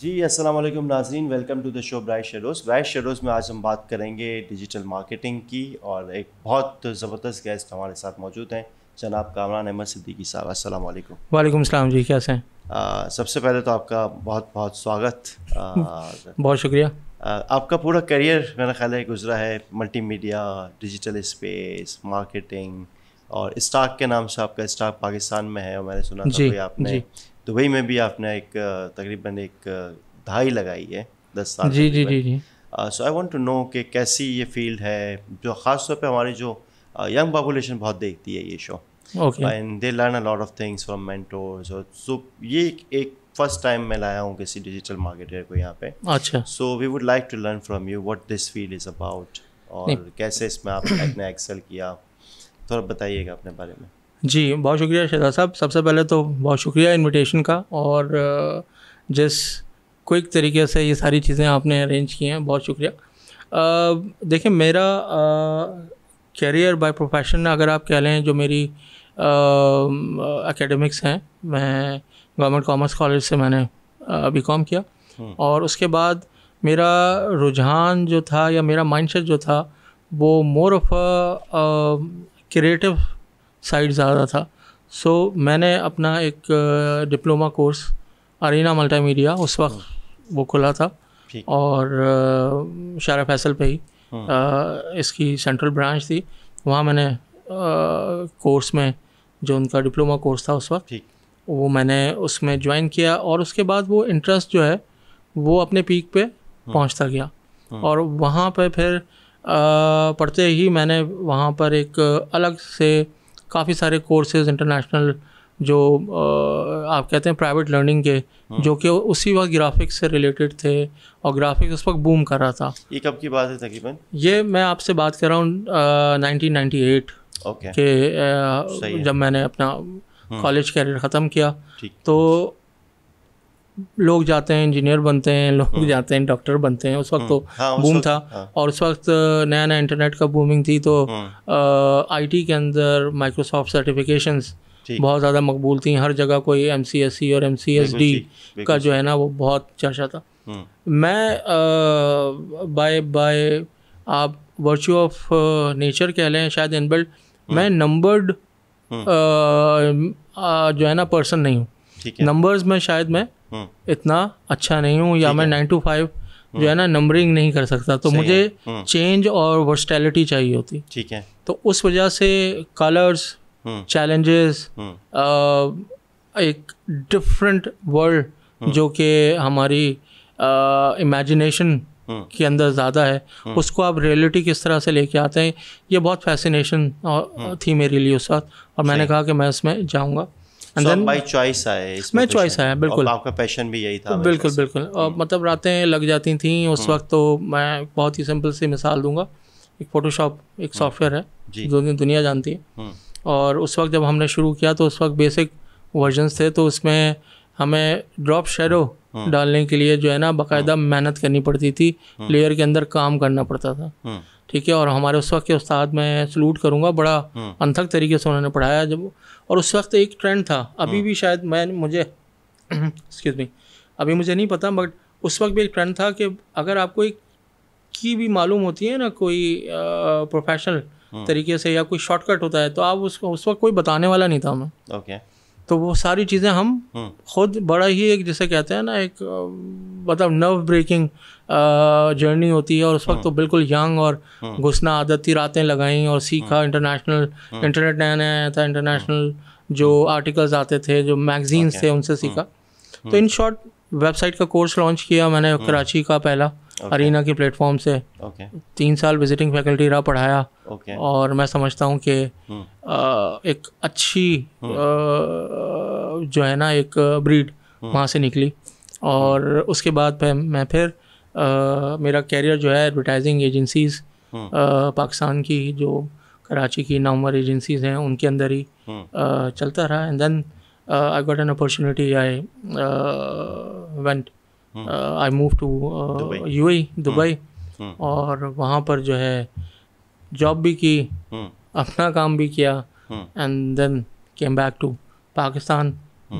जी अस्सलाम वालेकुम नाजरीन welcome to the show bright shadows bright shadows में आज हम बात करेंगे डिजिटल मार्केटिंग की और एक बहुत ज़बरदस्त गेस्ट हमारे साथ मौजूद हैं जनाब कामरान अहमद सिद्दीकी साहब अस्सलाम वालेकुम वालेकुम सलाम जी कैसे हैं सबसे पहले तो आपका बहुत बहुत स्वागत आ, बहुत शुक्रिया आपका पूरा करियर मेरा ख्याल है गुजरा है मल्टीमीडिया डिजिटल स्पेस मार्केटिंग और स्टार्क के नाम से आपका स्टार्क पाकिस्तान में है और मैंने सुना था कि आपने दुबई तो में भी आपने एक तकरीबन एक धाई लगाई है दस साल जी जी जी जी so I want to know कि कैसी ये फील्ड है जो ख़ास तौर पर हमारी जो यंग पॉपुलेशन बहुत देखती है ये show and they learn a lot of things from mentors और सो ये एक, एक फर्स्ट टाइम मैं लाया हूँ किसी डिजिटल मार्केटर को यहाँ पे अच्छा so we would like to learn from you what this field is about और कैसे इसमें आपने एक्सेल किया थोड़ा बताइएगा अपने बारे में जी बहुत शुक्रिया शेजा साहब सबसे पहले तो बहुत शुक्रिया इनविटेशन का और जिस क्विक तरीके से ये सारी चीज़ें आपने अरेंज की हैं बहुत शुक्रिया देखिए मेरा कैरियर बाय प्रोफेशन अगर आप कह लें जो मेरी एकेडमिक्स हैं मैं गवर्नमेंट कॉमर्स कॉलेज से मैंने बी कॉम किया हम्म। और उसके बाद मेरा रुझान जो था या मेरा माइंडसेट जो था वो मोर ऑफ क्रिएटिव साइड ज़्यादा था सो so, मैंने अपना एक डिप्लोमा कोर्स अरीना मल्टीमीडिया उस वक्त हम्म। वो खुला था और शारा फैसल पे ही हम्म। इसकी सेंट्रल ब्रांच थी वहाँ मैंने कोर्स में जो उनका डिप्लोमा कोर्स था उस वक्त वो मैंने उसमें ज्वाइन किया और उसके बाद वो इंटरेस्ट जो है वो अपने पीक पे हम्म। पहुँचता गया और वहाँ पर फिर पढ़ते ही मैंने वहाँ पर एक अलग से काफ़ी सारे कोर्सेज इंटरनेशनल जो आप कहते हैं प्राइवेट लर्निंग के हाँ। जो कि उसी वक्त ग्राफिक्स से रिलेटेड थे और ग्राफिक्स उस वक्त बूम कर रहा था ये कब की बात है तकरीबन ये मैं आपसे बात कर रहा हूँ नाइनटीन नाइन्टी एट के जब मैंने अपना कॉलेज कैरियर ख़त्म किया तो लोग जाते हैं इंजीनियर बनते हैं लोग हम्म। जाते हैं डॉक्टर बनते हैं उस वक्त तो हम्म। हाँ, बूम था हाँ। और उस वक्त नया नया इंटरनेट का बूमिंग थी तो आईटी हम्म। के अंदर माइक्रोसॉफ्ट सर्टिफिकेशंस बहुत ज़्यादा मकबूल थी हर जगह कोई एम और एम का जो है ना वो बहुत चर्चा था मैं बाय बाय आप वर्चू ऑफ नेचर कह लें शायद इनबिल्ड मैं नंबर्ड जो है ना पर्सन नहीं हूँ नंबर्स में शायद मैं हम्म। इतना अच्छा नहीं हूँ या मैं नाइन टू फाइव जो है ना नंबरिंग हम्म। नहीं कर सकता तो मुझे चेंज हम्म। और वर्सटैलिटी चाहिए होती ठीक है तो उस वजह से कलर्स चैलेंजेस एक डिफरेंट वर्ल्ड जो कि हमारी इमेजिनेशन के अंदर ज़्यादा है उसको आप रियलिटी किस तरह से लेके आते हैं ये बहुत फैसिनेशन थी मेरे लिए उस और मैंने कहा कि मैं इसमें जाऊँगा एंड देन बाय चॉइस आए मैं चॉइस आया बिल्कुल आपका पैशन भी यही था बिल्कुल बिल्कुल और हम्म। मतलब रातें लग जाती थी उस हम्म। वक्त तो मैं बहुत ही सिंपल सी मिसाल दूंगा एक फ़ोटोशॉप एक सॉफ्टवेयर हम्म। है जो दुनिया जानती है और उस वक्त जब हमने शुरू किया तो उस वक्त बेसिक वर्जन्स थे तो उसमें हमें ड्रॉप शेडो डालने के लिए जो है ना बाकायदा मेहनत करनी पड़ती थी लेयर के अंदर काम करना पड़ता था ठीक है और हमारे उस वक्त के उस्ताद मैं सलूट करूँगा बड़ा हम्म। अनथक तरीके से उन्होंने पढ़ाया जब और उस वक्त एक ट्रेंड था अभी हम्म। भी शायद मैं मुझे एक्सक्यूज मी अभी मुझे नहीं पता बट उस वक्त भी एक ट्रेंड था कि अगर आपको एक की भी मालूम होती है ना कोई प्रोफेशनल हम्म। तरीके से या कोई शॉर्टकट होता है तो आप उसको उस वक्त कोई बताने वाला नहीं था हमें ओके okay. तो वो सारी चीज़ें हम हम्म। खुद बड़ा ही एक जैसे कहते हैं ना एक मतलब नर्व ब्रेकिंग जर्नी होती है और उस वक्त तो हम्म। बिल्कुल यंग और हम्म। घुसना आदती रातें लगाई और सीखा इंटरनेशनल इंटरनेट नया नया आया था इंटरनेशनल जो आर्टिकल्स आते थे जो मैगजीन्स थे उनसे सीखा तो इन शॉर्ट वेबसाइट का कोर्स लॉन्च किया मैंने कराची का पहला अरीना के प्लेटफॉर्म से तीन साल विजिटिंग फैकल्टी रहा पढ़ाया और मैं समझता हूँ कि हम्म। एक अच्छी हम्म। जो है ना एक ब्रीड हम्म। वहाँ से निकली और उसके बाद मैं फिर आ, मेरा कैरियर जो है एडवर्टाइजिंग एजेंसीज पाकिस्तान की जो कराची की नामवर एजेंसीज हैं उनके अंदर ही आ, चलता रहा and then I got an opportunity I went I move to U A Dubai e, हम्म। हम्म। और वहाँ पर जो है जॉब भी की हम्म। अपना काम भी किया and then came back to Pakistan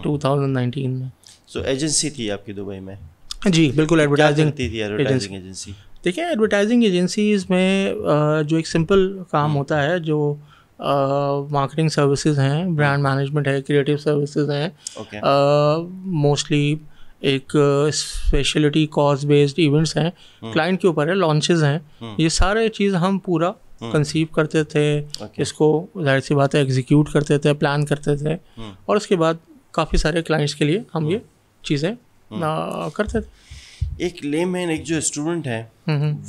2019 में सो so, एजेंसी थी आपकी दुबई में जी बिल्कुल एडवर्टाइजिंग एजेंसी देखिए एडवर्टाइजिंग एजेंसीज में uh, जो एक सिंपल काम होता है जो मार्केटिंग uh, सर्विसेज हैं ब्रांड मैनेजमेंट है क्रिएटिव सर्विसेज हैं मोस्टली okay. Uh, एक स्पेशलिटी कॉज बेस्ड इवेंट्स हैं क्लाइंट हम्म। के ऊपर है लॉन्चेस हैं हम्म। ये सारे चीज़ हम पूरा कंसीव हम्म। करते थे okay. इसको जाहिर सी बात है एग्जीक्यूट करते थे प्लान करते थे और उसके बाद काफ़ी सारे क्लाइंट्स के लिए हम ये चीज़ें करते थे एक ले मैन एक जो स्टूडेंट है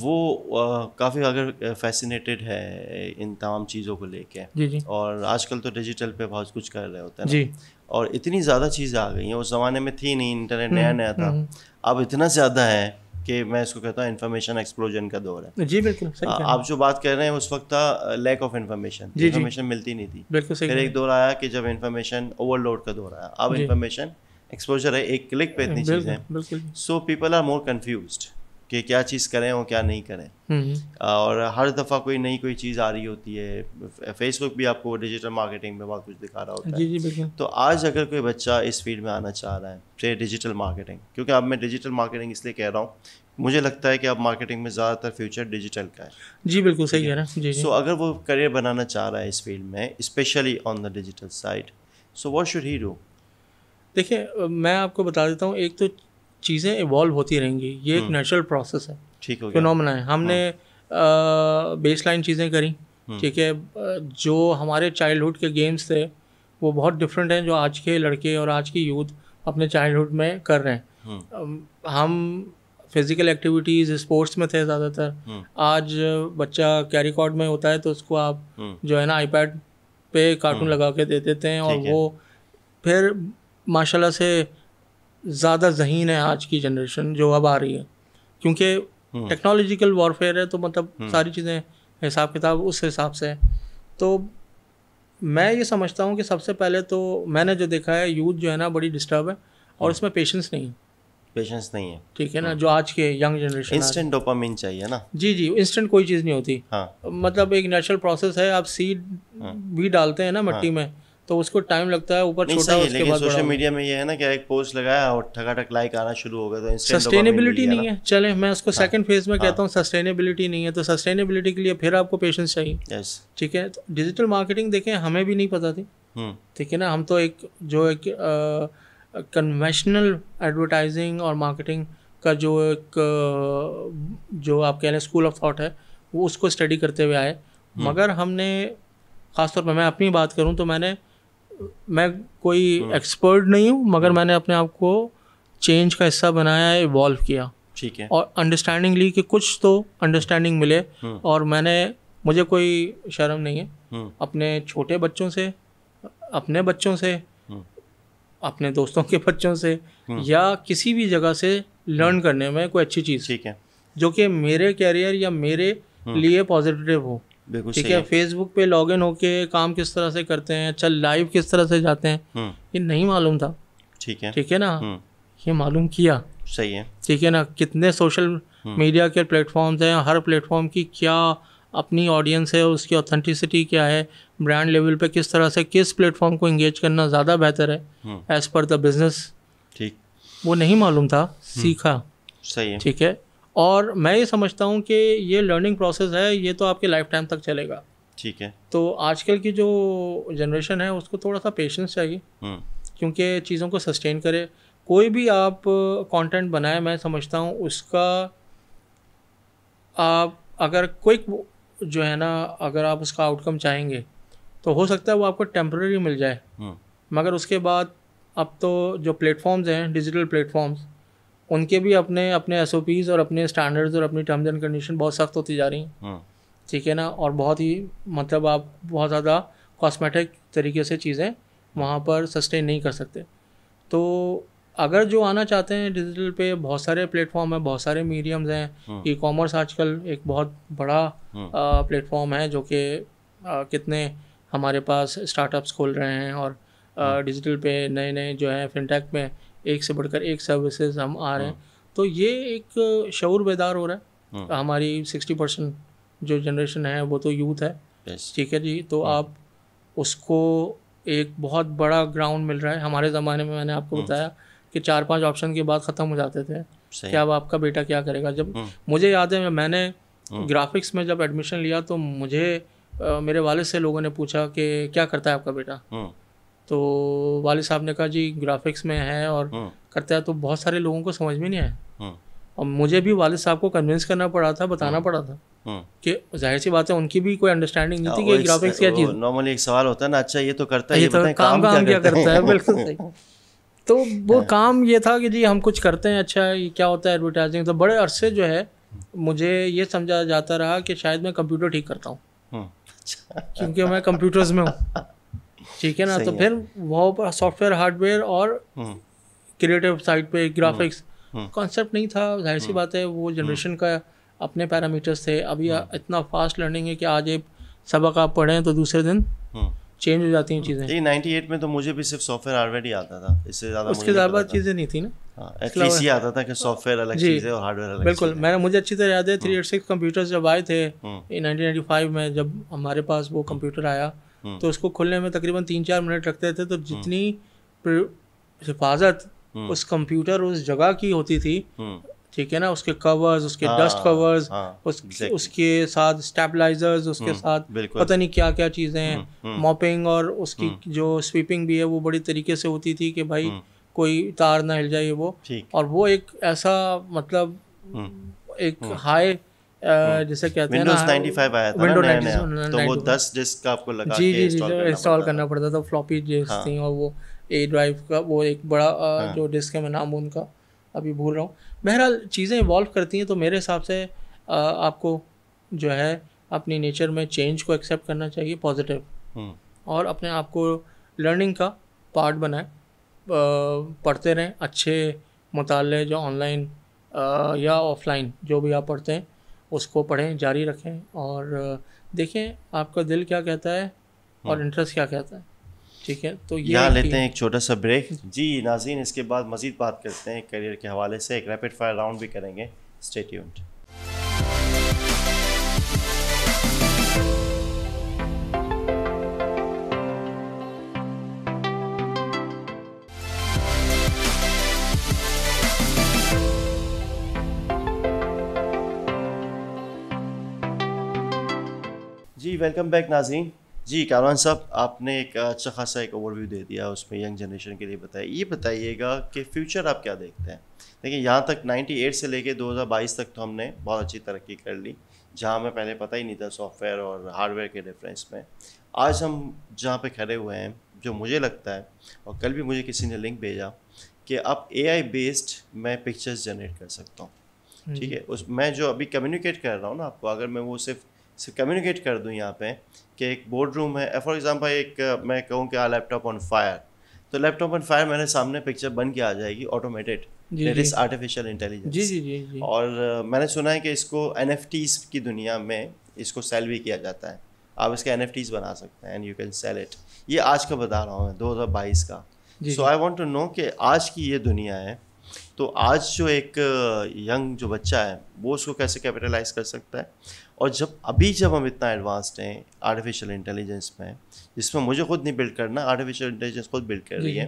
वो काफ़ी अगर फैसिनेटेड है इन तमाम चीज़ों को लेके जी जी और आजकल तो डिजिटल पे बहुत कुछ कर रहे होते हैं जी और इतनी ज़्यादा चीज़ें आ गई हैं उस ज़माने में थी नहीं इंटरनेट नया हम्म, नया था हम्म। अब इतना ज़्यादा है कि मैं इसको कहता हूँ इन्फॉर्मेशन एक्सप्लोजन का दौर है जी बिल्कुल सही आ, आप जो बात कर रहे हैं उस वक्त था लैक ऑफ इन्फॉर्मेशन इन्फॉर्मेशन मिलती नहीं थी बिल्कुल सही फिर एक दौर आया कि जब इन्फॉर्मेशन ओवरलोड का दौर आया अब इन्फॉर्मेशन एक्सपोजर है एक क्लिक पे इतनी चीज़ें so people are more confused कि क्या चीज़ करें और क्या नहीं करें हम्म। और हर दफ़ा कोई नई कोई चीज़ आ रही होती है फेसबुक भी आपको डिजिटल मार्केटिंग में बहुत कुछ दिखा रहा होता जी जी है तो आज अगर कोई बच्चा इस फील्ड में आना चाह रहा है चाहे डिजिटल मार्केटिंग क्योंकि अब मैं डिजिटल मार्केटिंग इसलिए कह रहा हूँ मुझे लगता है कि अब मार्केटिंग में ज़्यादातर फ्यूचर डिजिटल का है जी बिल्कुल सही कह रहे हैं जी सो अगर वो करियर बनाना चाह रहा है इस फील्ड में specially on the digital side so what should he do देखिए मैं आपको बता देता हूँ एक तो चीज़ें इवॉल्व होती रहेंगी ये एक नेचुरल हम्म। प्रोसेस है ठीक है है हमने बेस लाइन चीज़ें करी हम्म। ठीक है जो हमारे चाइल्डहुड के गेम्स थे वो बहुत डिफरेंट हैं जो आज के लड़के और आज की यूथ अपने चाइल्डहुड में कर रहे हैं हम्म। हम फिज़िकल एक्टिविटीज़ स्पोर्ट्स में थे ज़्यादातर आज बच्चा कैरी कॉर्ड में होता है तो उसको आप जो है ना आईपैड पे कार्टून लगा के दे देते हैं और वो फिर माशाल्लाह से ज़्यादा जहीन है आज की जनरेशन जो अब आ रही है क्योंकि टेक्नोलॉजिकल हम्म। वॉरफेयर है तो मतलब हम्म। सारी चीज़ें हिसाब किताब उस हिसाब से तो मैं ये समझता हूँ कि सबसे पहले तो मैंने जो देखा है यूथ जो है ना बड़ी डिस्टर्ब है और इसमें हम्म। पेशेंस नहीं है पेशेंस नहीं है ठीक है ना हाँ। जो आज के यंग जनरेशन इंस्टेंट डोपामिन चाहिए ना जी जी इंस्टेंट कोई चीज़ नहीं होती हाँ। मतलब एक नेचुरल प्रोसेस है आप सीड हाँ। भी डालते हैं ना हाँ। मिट्टी में तो उसको टाइम लगता है ऊपर छोटा है, उसके बाद सोशल मीडिया में ये है ना कि एक पोस्ट लगाया और ठकाठक लाइक आना शुरू हो गया तो सस्टेनेबिलिटी नहीं है चले मैं उसको सेकंड हाँ। फेज में हाँ। कहता हूँ सस्टेनेबिलिटी नहीं है तो सस्टेनेबिलिटी के लिए फिर आपको पेशेंस चाहिए ठीक है डिजिटल तो मार्केटिंग देखें हमें भी नहीं पता थी हम्म। ठीक है ना हम तो एक जो एक कन्वेंशनल एडवर्टाइजिंग और मार्केटिंग का जो एक जो आप कह हैं स्कूल ऑफ थॉट है वो उसको स्टडी करते हुए आए हम्म। मगर हमने ख़ासतौर पर मैं अपनी बात करूँ तो मैंने मैं कोई एक्सपर्ट हम्म। नहीं हूँ मगर हम्म। मैंने अपने आप को चेंज का हिस्सा बनाया है इवॉल्व किया ठीक है और अंडरस्टैंडिंग ली कि कुछ तो अंडरस्टैंडिंग मिले हम्म। और मैंने मुझे कोई शर्म नहीं है अपने छोटे बच्चों से अपने बच्चों से अपने दोस्तों के बच्चों से या किसी भी जगह से लर्न करने में कोई अच्छी चीज़ ठीक है जो कि मेरे कैरियर या मेरे लिए पॉजिटिव हो ठीक है फेसबुक पे लॉग इन होके काम किस तरह से करते हैं अच्छा लाइव किस तरह से जाते हैं हम्म। ये नहीं मालूम था ठीक है ठीक है ना हम्म। ये मालूम किया सही है ठीक है ना कितने सोशल मीडिया हम्म। के प्लेटफॉर्म्स हैं हर प्लेटफॉर्म की क्या अपनी ऑडियंस है उसकी ऑथेंटिसिटी क्या है ब्रांड लेवल पे किस तरह से किस प्लेटफॉर्म को इंगेज करना ज़्यादा बेहतर है एज़ पर द बिजनेस ठीक वो नहीं मालूम था सीखा सही है ठीक है और मैं ये समझता हूँ कि ये लर्निंग प्रोसेस है ये तो आपके लाइफ टाइम तक चलेगा ठीक है तो आजकल की जो जनरेशन है उसको थोड़ा सा पेशेंस चाहिए हम्म। क्योंकि चीज़ों को सस्टेन करे कोई भी आप कंटेंट बनाए मैं समझता हूँ उसका आप अगर क्विक जो है ना अगर आप उसका आउटकम चाहेंगे तो हो सकता है वो आपको टेम्प्रेरी मिल जाए हम्म। मगर उसके बाद अब तो जो प्लेटफॉर्म्स हैं डिजिटल प्लेटफॉर्म्स उनके भी अपने अपने एस और अपने स्टैंडर्ड्स और अपनी टर्म्स एंड कंडीशन बहुत सख्त होती जा रही हैं हाँ। ठीक है ना और बहुत ही मतलब आप बहुत ज़्यादा कॉस्मेटिक तरीके से चीज़ें वहाँ पर सस्टेन नहीं कर सकते तो अगर जो आना चाहते हैं डिजिटल पे बहुत सारे प्लेटफॉर्म हैं बहुत सारे मीडियम्स हैं ई हाँ। कॉमर्स आजकल एक बहुत बड़ा प्लेटफॉर्म हाँ। है जो कि कितने हमारे पास स्टार्टअप्स खोल रहे हैं और डिजिटल पे नए नए जो हैं फिनटेक में एक से बढ़कर एक सर्विसेज हम आ रहे हैं हाँ। तो ये एक शौर बेदार हो रहा है हाँ। तो हमारी सिक्सटी परसेंट जो जनरेशन है वो तो यूथ है ठीक है जी तो हाँ। आप उसको एक बहुत बड़ा ग्राउंड मिल रहा है हमारे ज़माने में मैंने आपको बताया कि चार पांच ऑप्शन के बाद ख़त्म हो जाते थे कि अब आपका बेटा क्या करेगा जब मुझे याद है मैंने ग्राफिक्स में जब एडमिशन लिया तो मुझे आ, मेरे वाले से लोगों ने पूछा कि क्या करता है आपका बेटा तो वाले साहब ने कहा जी ग्राफिक्स में है और हाँ। करता है तो बहुत सारे लोगों को समझ में नहीं आया हाँ। और मुझे भी वाले साहब को कन्विंस करना पड़ा था बताना हाँ। पड़ा था कि जाहिर सी बात है उनकी भी कोई अंडरस्टैंडिंग नहीं थी कि ग्राफिक्स क्या चीज़ नॉर्मली एक सवाल होता है ना अच्छा ये तो करता है ये तो काम काम क्या करता है बिल्कुल सही तो वो काम ये था कि जी हम कुछ करते हैं अच्छा ये क्या होता है एडवर्टाइजिंग तो बड़े अरसे जो है मुझे ये समझा जाता रहा कि शायद मैं कंप्यूटर ठीक करता हूँ अच्छा। क्योंकि मैं कंप्यूटर्स में हूँ ठीक है ना तो फिर वहाँ पर सॉफ्टवेयर हार्डवेयर और क्रिएटिव हम्म। साइड पे ग्राफिक्स हम्म। हम्म। कॉन्सेप्ट नहीं था जाहिर सी बात है वो जनरेशन का अपने पैरामीटर्स थे अभी इतना फास्ट लर्निंग है कि आज ये सबक आप पढ़ें तो दूसरे दिन चेंज हो जाती हैं चीज़ें जी 98 में तो मुझे भी सिर्फ सॉफ्टवेयर हार्डवेयर ही आता था इससे ज़्यादा उसके ज़्यादा चीज़ें नहीं थी ना एटलीस्ट हाँ, ये आता था कि सॉफ्टवेयर अलग चीज़ है और हार्डवेयर अलग बिल्कुल मैंने मुझे अच्छी तरह याद है थ्री एट सिक्स कंप्यूटर्स जब आए थे नाइनटीन में जब हमारे पास वो कंप्यूटर आया हम्म। तो उसको खुलने में तकरीबन तीन चार मिनट लगते थे तो हम्म। जितनी हिफाजत हम्म। उस कंप्यूटर उस जगह की होती थी ठीक है ना उसके कवर्स उसके हाँ, डस्ट कवर्स हाँ, उस, उसके साथ स्टेबलाइजर्स उसके साथ पता नहीं क्या क्या चीज़ें हैं मॉपिंग और उसकी जो स्वीपिंग भी है वो बड़ी तरीके से होती थी कि भाई कोई तार ना हिल जाए वो और वो एक ऐसा मतलब एक हाई हाँ। जैसे कहते हैं विंडोज 95 आया था विंडोज तो वो 10 डिस्क का आपको लगा जी, के इंस्टॉल करना पड़ता था फ्लॉपी डिस्क हाँ। थी और वो ए ड्राइव का वो एक बड़ा हाँ। जो डिस्क है मैं नाम उनका अभी भूल रहा हूँ बहरहाल चीज़ें इवॉल्व करती हैं तो मेरे हिसाब से आपको जो है अपनी नेचर में चेंज को एक्सेप्ट करना चाहिए पॉजिटिव हम्म। और अपने आप को लर्निंग का पार्ट बनाए पढ़ते रहें अच्छे मुताले जो ऑनलाइन या ऑफलाइन जो भी आप पढ़ते हैं उसको पढ़ें जारी रखें और देखें आपका दिल क्या कहता है और इंटरेस्ट हाँ। क्या कहता है ठीक है तो ये यहाँ लेते हैं एक छोटा सा ब्रेक जी नाजीन इसके बाद मज़ीद बात करते हैं करियर के हवाले से एक रैपिड फायर राउंड भी करेंगे स्टेट्यूंट वेलकम बैक नाजीन जी कारवान साहब आपने एक अच्छा खासा एक ओवरव्यू दे दिया उसमें यंग जनरेशन के लिए बताया ये बताइएगा कि फ्यूचर आप क्या देखते हैं देखिए यहाँ तक 98 से लेके 2022 तक तो हमने बहुत अच्छी तरक्की कर ली जहाँ हमें पहले पता ही नहीं था सॉफ्टवेयर और हार्डवेयर के डिफरेंस में आज हम जहाँ पे खड़े हुए हैं जो मुझे लगता है और कल भी मुझे किसी ने लिंक भेजा कि अब ए बेस्ड मैं पिक्चर्स जनरेट कर सकता हूँ हम्म। ठीक है उस मैं जो अभी कम्युनिकेट कर रहा हूँ ना आपको अगर मैं वो सिर्फ से कम्युनिकेट कर दूँ यहाँ पे कि एक बोर्ड रूम है फॉर एग्ज़ाम्पल एक uh, मैं कहूँ कि लैपटॉप ऑन फायर तो लैपटॉप ऑन फायर मेरे सामने पिक्चर बन के आ जाएगी automated there is artificial intelligence जी जी जी और uh, मैंने सुना है कि इसको एन की दुनिया में इसको सेल भी किया जाता है आप इसके एन बना सकते हैं and you can sell it ये आज का बता रहा हूँ मैं दो हज़ार बाईस का so I want to know कि आज की ये दुनिया है तो आज जो एक यंग जो बच्चा है वो उसको कैसे कैपिटलाइज कर सकता है और जब अभी जब हम इतना एडवांस्ड हैं आर्टिफिशियल इंटेलिजेंस में जिसमें मुझे खुद नहीं बिल्ड करना आर्टिफिशियल इंटेलिजेंस खुद बिल्ड कर रही है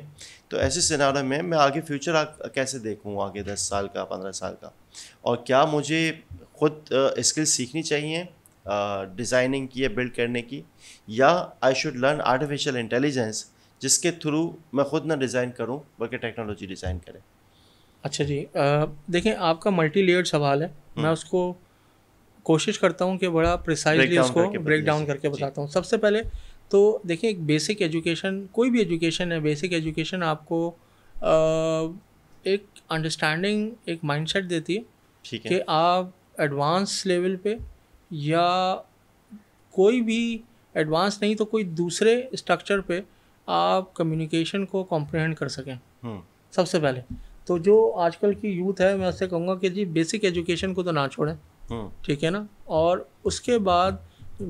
तो ऐसे सिनारे में मैं आगे फ्यूचर आ, कैसे देखूँ आगे दस साल का पंद्रह साल का और क्या मुझे खुद स्किल सीखनी चाहिए डिज़ाइनिंग की या बिल्ड करने की या I should learn artificial intelligence जिसके थ्रू मैं खुद ना डिज़ाइन करूँ बल्कि टेक्नोलॉजी डिज़ाइन करें अच्छा जी देखें आपका मल्टी लेयर्ड सवाल है हम्म। मैं उसको कोशिश करता हूँ कि बड़ा प्रिसाइजली उसको ब्रेक डाउन करके बताता हूँ सबसे पहले तो देखिए एक बेसिक एजुकेशन कोई भी एजुकेशन है बेसिक एजुकेशन आपको आ, एक अंडरस्टैंडिंग एक माइंडसेट देती है कि आप एडवांस लेवल पे या कोई भी एडवांस नहीं तो कोई दूसरे स्ट्रक्चर पे आप कम्युनिकेशन को कॉम्प्रहेंड कर सकें हम्म। सबसे पहले तो जो आजकल की यूथ है मैं उससे कहूँगा कि जी बेसिक एजुकेशन को तो ना छोड़ें हम्म। ठीक है ना और उसके बाद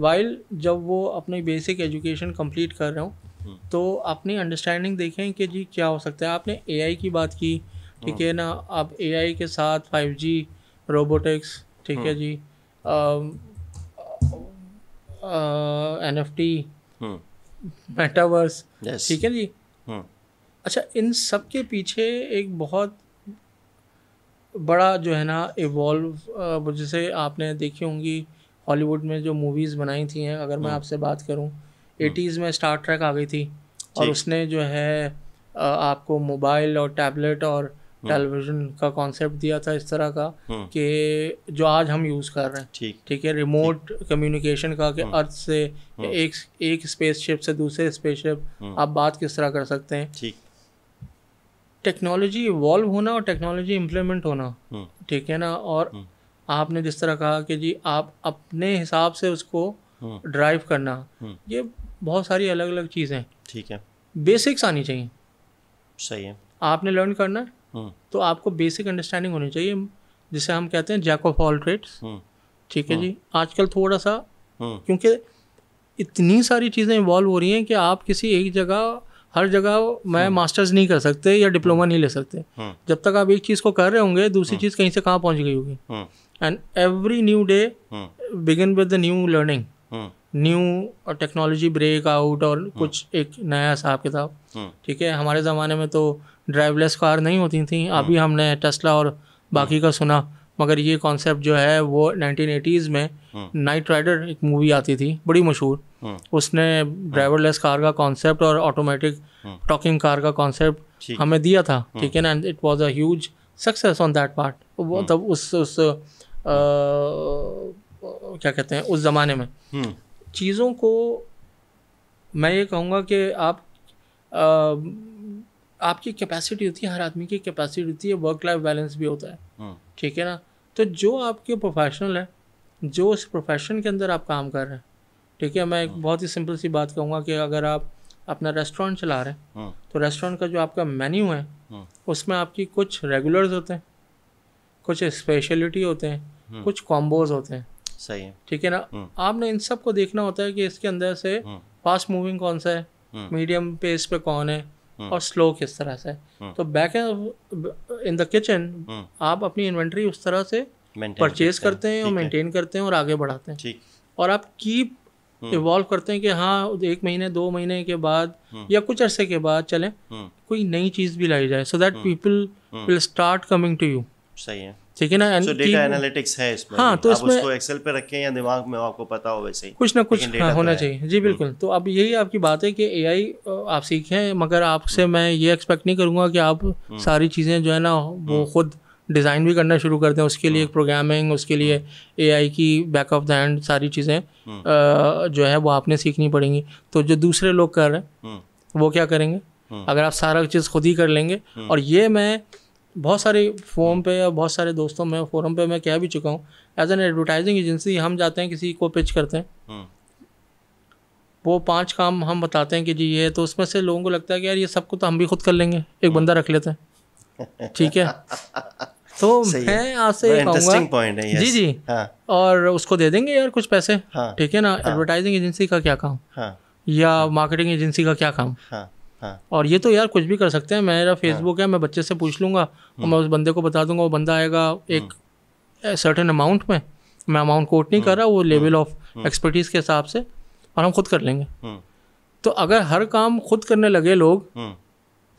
वाइल जब वो अपनी बेसिक एजुकेशन कंप्लीट कर रहे हो हम्म। तो अपनी अंडरस्टैंडिंग देखें कि जी क्या हो सकता है आपने एआई की बात की ठीक है हम्म। ना आप एआई के साथ 5G रोबोटिक्स ठीक है जी एन एफ टी मेटावर्स ठीक है जी अच्छा इन सब के पीछे एक बहुत बड़ा जो है ना इवॉल्व जैसे आपने देखी होंगी हॉलीवुड में जो मूवीज़ बनाई थी हैं अगर मैं हाँ। आपसे बात करूँ हाँ। एटीज़ में स्टार ट्रैक आ गई थी और उसने जो है आपको मोबाइल और टैबलेट और टेलीविज़न हाँ। का कॉन्सेप्ट दिया था इस तरह का कि जो आज हम यूज़ कर रहे हैं ठीक ठीक है रिमोट कम्युनिकेशन का कि अर्थ से एक एक स्पेसशिप से दूसरे स्पेसशिप आप बात किस तरह कर सकते हैं ठीक टेक्नोलॉजी इवॉल्व होना और टेक्नोलॉजी इम्प्लीमेंट होना हम्म। ठीक है ना और हम्म। आपने जिस तरह कहा कि जी आप अपने हिसाब से उसको ड्राइव हम्म। करना ये बहुत सारी अलग अलग चीज़ें ठीक है बेसिक्स आनी चाहिए सही है आपने लर्न करना है तो आपको बेसिक अंडरस्टैंडिंग होनी चाहिए जिसे हम कहते हैं जैक ऑफ ऑल ट्रेड्स ठीक है जी आजकल थोड़ा सा क्योंकि इतनी सारी चीज़ें इन्वॉल्व हो रही हैं कि आप किसी एक जगह हर जगह मैं मास्टर्स हम्म। नहीं कर सकते या डिप्लोमा नहीं ले सकते हम्म। जब तक आप एक चीज़ को कर रहे होंगे दूसरी हम्म। चीज़ कहीं से कहाँ पहुँच गई होगी and every new day begin with new learning new technology break out और कुछ एक नया हिसाब किताब ठीक है हमारे ज़माने में तो ड्राइवलेस कार नहीं होती थी अभी हमने टेस्ला और बाकी का सुना मगर ये कॉन्सेप्ट जो है वो एटीज में नाइट हम्म। राइडर एक मूवी आती थी बड़ी मशहूर हम्म। उसने ड्राइवरलेस हम्म। कार का कॉन्सेप्ट और ऑटोमेटिक टॉकिंग कार का कॉन्सेप्ट हमें दिया था ठीक है ना and it was a huge success on that part वो तब उस उस आ, क्या कहते हैं उस ज़माने में चीज़ों को मैं ये कहूँगा कि आप आ, आपकी कैपेसिटी होती है हर आदमी की कैपेसिटी होती है वर्क लाइफ बैलेंस भी होता है हाँ। ठीक है ना तो जो आपके प्रोफेशनल है जो उस प्रोफेशन के अंदर आप काम कर रहे हैं ठीक है मैं एक हाँ। बहुत ही सिंपल सी बात कहूँगा कि अगर आप अपना रेस्टोरेंट चला रहे हैं हाँ। तो रेस्टोरेंट का जो आपका मेन्यू है उसमें आपकी कुछ रेगुलर्स होते हैं कुछ स्पेशलिटी होते हैं कुछ कॉम्बोज होते हैं सही है ठीक है ना आपने इन सब को देखना होता है कि इसके अंदर से फास्ट मूविंग कौन सा है मीडियम पेस पे कौन है और स्लो किस तरह से हम्म। तो बैक इन द किचन आप अपनी इन्वेंट्री उस तरह से परचेज करते हैं और मेंटेन करते हैं और आगे बढ़ाते हैं और आप कीप इवॉल्व हम्म। करते हैं कि हाँ एक महीने दो महीने के बाद हम्म। या कुछ अरसे के बाद चले कोई नई चीज़ भी लाई जाए so that people will start coming to you सही है ठीक है ना so, डेटा एनालिटिक्स है इसमें हाँ तो इसमें उसको एक्सेल पे रखें या दिमाग में आपको पता हो वैसे ही कुछ ना कुछ हाँ, होना तो चाहिए जी बिल्कुल हम्म। तो अब यही आपकी बात है कि एआई आप सीखें मगर आपसे हम्म। मैं ये एक्सपेक्ट नहीं करूँगा कि आप हम्म। सारी चीज़ें जो है ना वो खुद डिज़ाइन भी करना शुरू कर दें उसके लिए एक प्रोग्रामिंग उसके लिए ए की बैक ऑफ द हैंड सारी चीज़ें जो है वो आपने सीखनी पड़ेंगी तो जो दूसरे लोग कर रहे हैं वो क्या करेंगे अगर आप सारा चीज़ खुद ही कर लेंगे और ये मैं बहुत सारे फोम पे या बहुत सारे दोस्तों में फोरम पे मैं कह भी चुका हूँ एज एन एडवर्टाइजिंग एजेंसी हम जाते हैं किसी को पिच करते हैं हम्म। वो पांच काम हम बताते हैं कि जी ये तो उसमें से लोगों को लगता है कि यार ये सबको तो हम भी खुद कर लेंगे एक हम्म। बंदा रख लेते हैं ठीक है तो मैं आपसे कहूँगा जी जी हाँ। और उसको दे देंगे यार कुछ पैसे हाँ। ठीक है ना एडवर्टाइजिंग हाँ। एजेंसी का क्या काम या मार्केटिंग एजेंसी का क्या काम हाँ। और ये तो यार कुछ भी कर सकते हैं मेरा फेसबुक हाँ। है मैं बच्चे से पूछ लूँगा और हम्म। मैं उस बंदे को बता दूंगा वो बंदा आएगा एक सर्टन हम्म। अमाउंट में मैं अमाउंट कोट नहीं कर रहा हम्म। वो लेवल ऑफ एक्सपर्टीज़ के हिसाब से और हम खुद कर लेंगे तो अगर हर काम खुद करने लगे लोग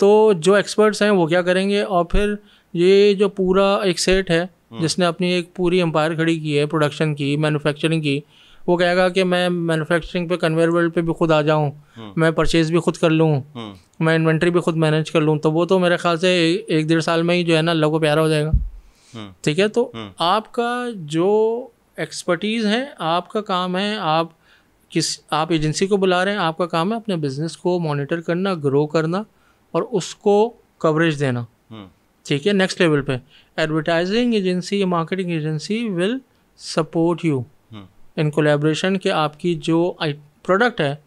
तो जो एक्सपर्ट्स हैं वो क्या करेंगे और फिर ये जो पूरा एक सेट है जिसने अपनी एक पूरी एम्पायर खड़ी की है प्रोडक्शन की मैन्युफैक्चरिंग की वो कहेगा कि मैं मैन्युफैक्चरिंग पे कन्वेयर बेल्ट पे भी खुद आ जाऊँ हम्म। मैं परचेज भी खुद कर लूँ हम्म। मैं इन्वेंट्री भी खुद मैनेज कर लूँ तो वो तो मेरे ख्याल से एक डेढ़ साल में ही जो है ना लोगों को प्यारा हो जाएगा हम्म। ठीक है तो आपका जो एक्सपर्टीज़ है आपका काम है आप किस आप एजेंसी को बुला रहे हैं आपका काम है अपने बिजनेस को मॉनिटर करना ग्रो करना और उसको कवरेज देना ठीक है नेक्स्ट लेवल पे एडवर्टाइजिंग एजेंसी या marketing agency will support you in collaboration कि आपकी जो प्रोडक्ट है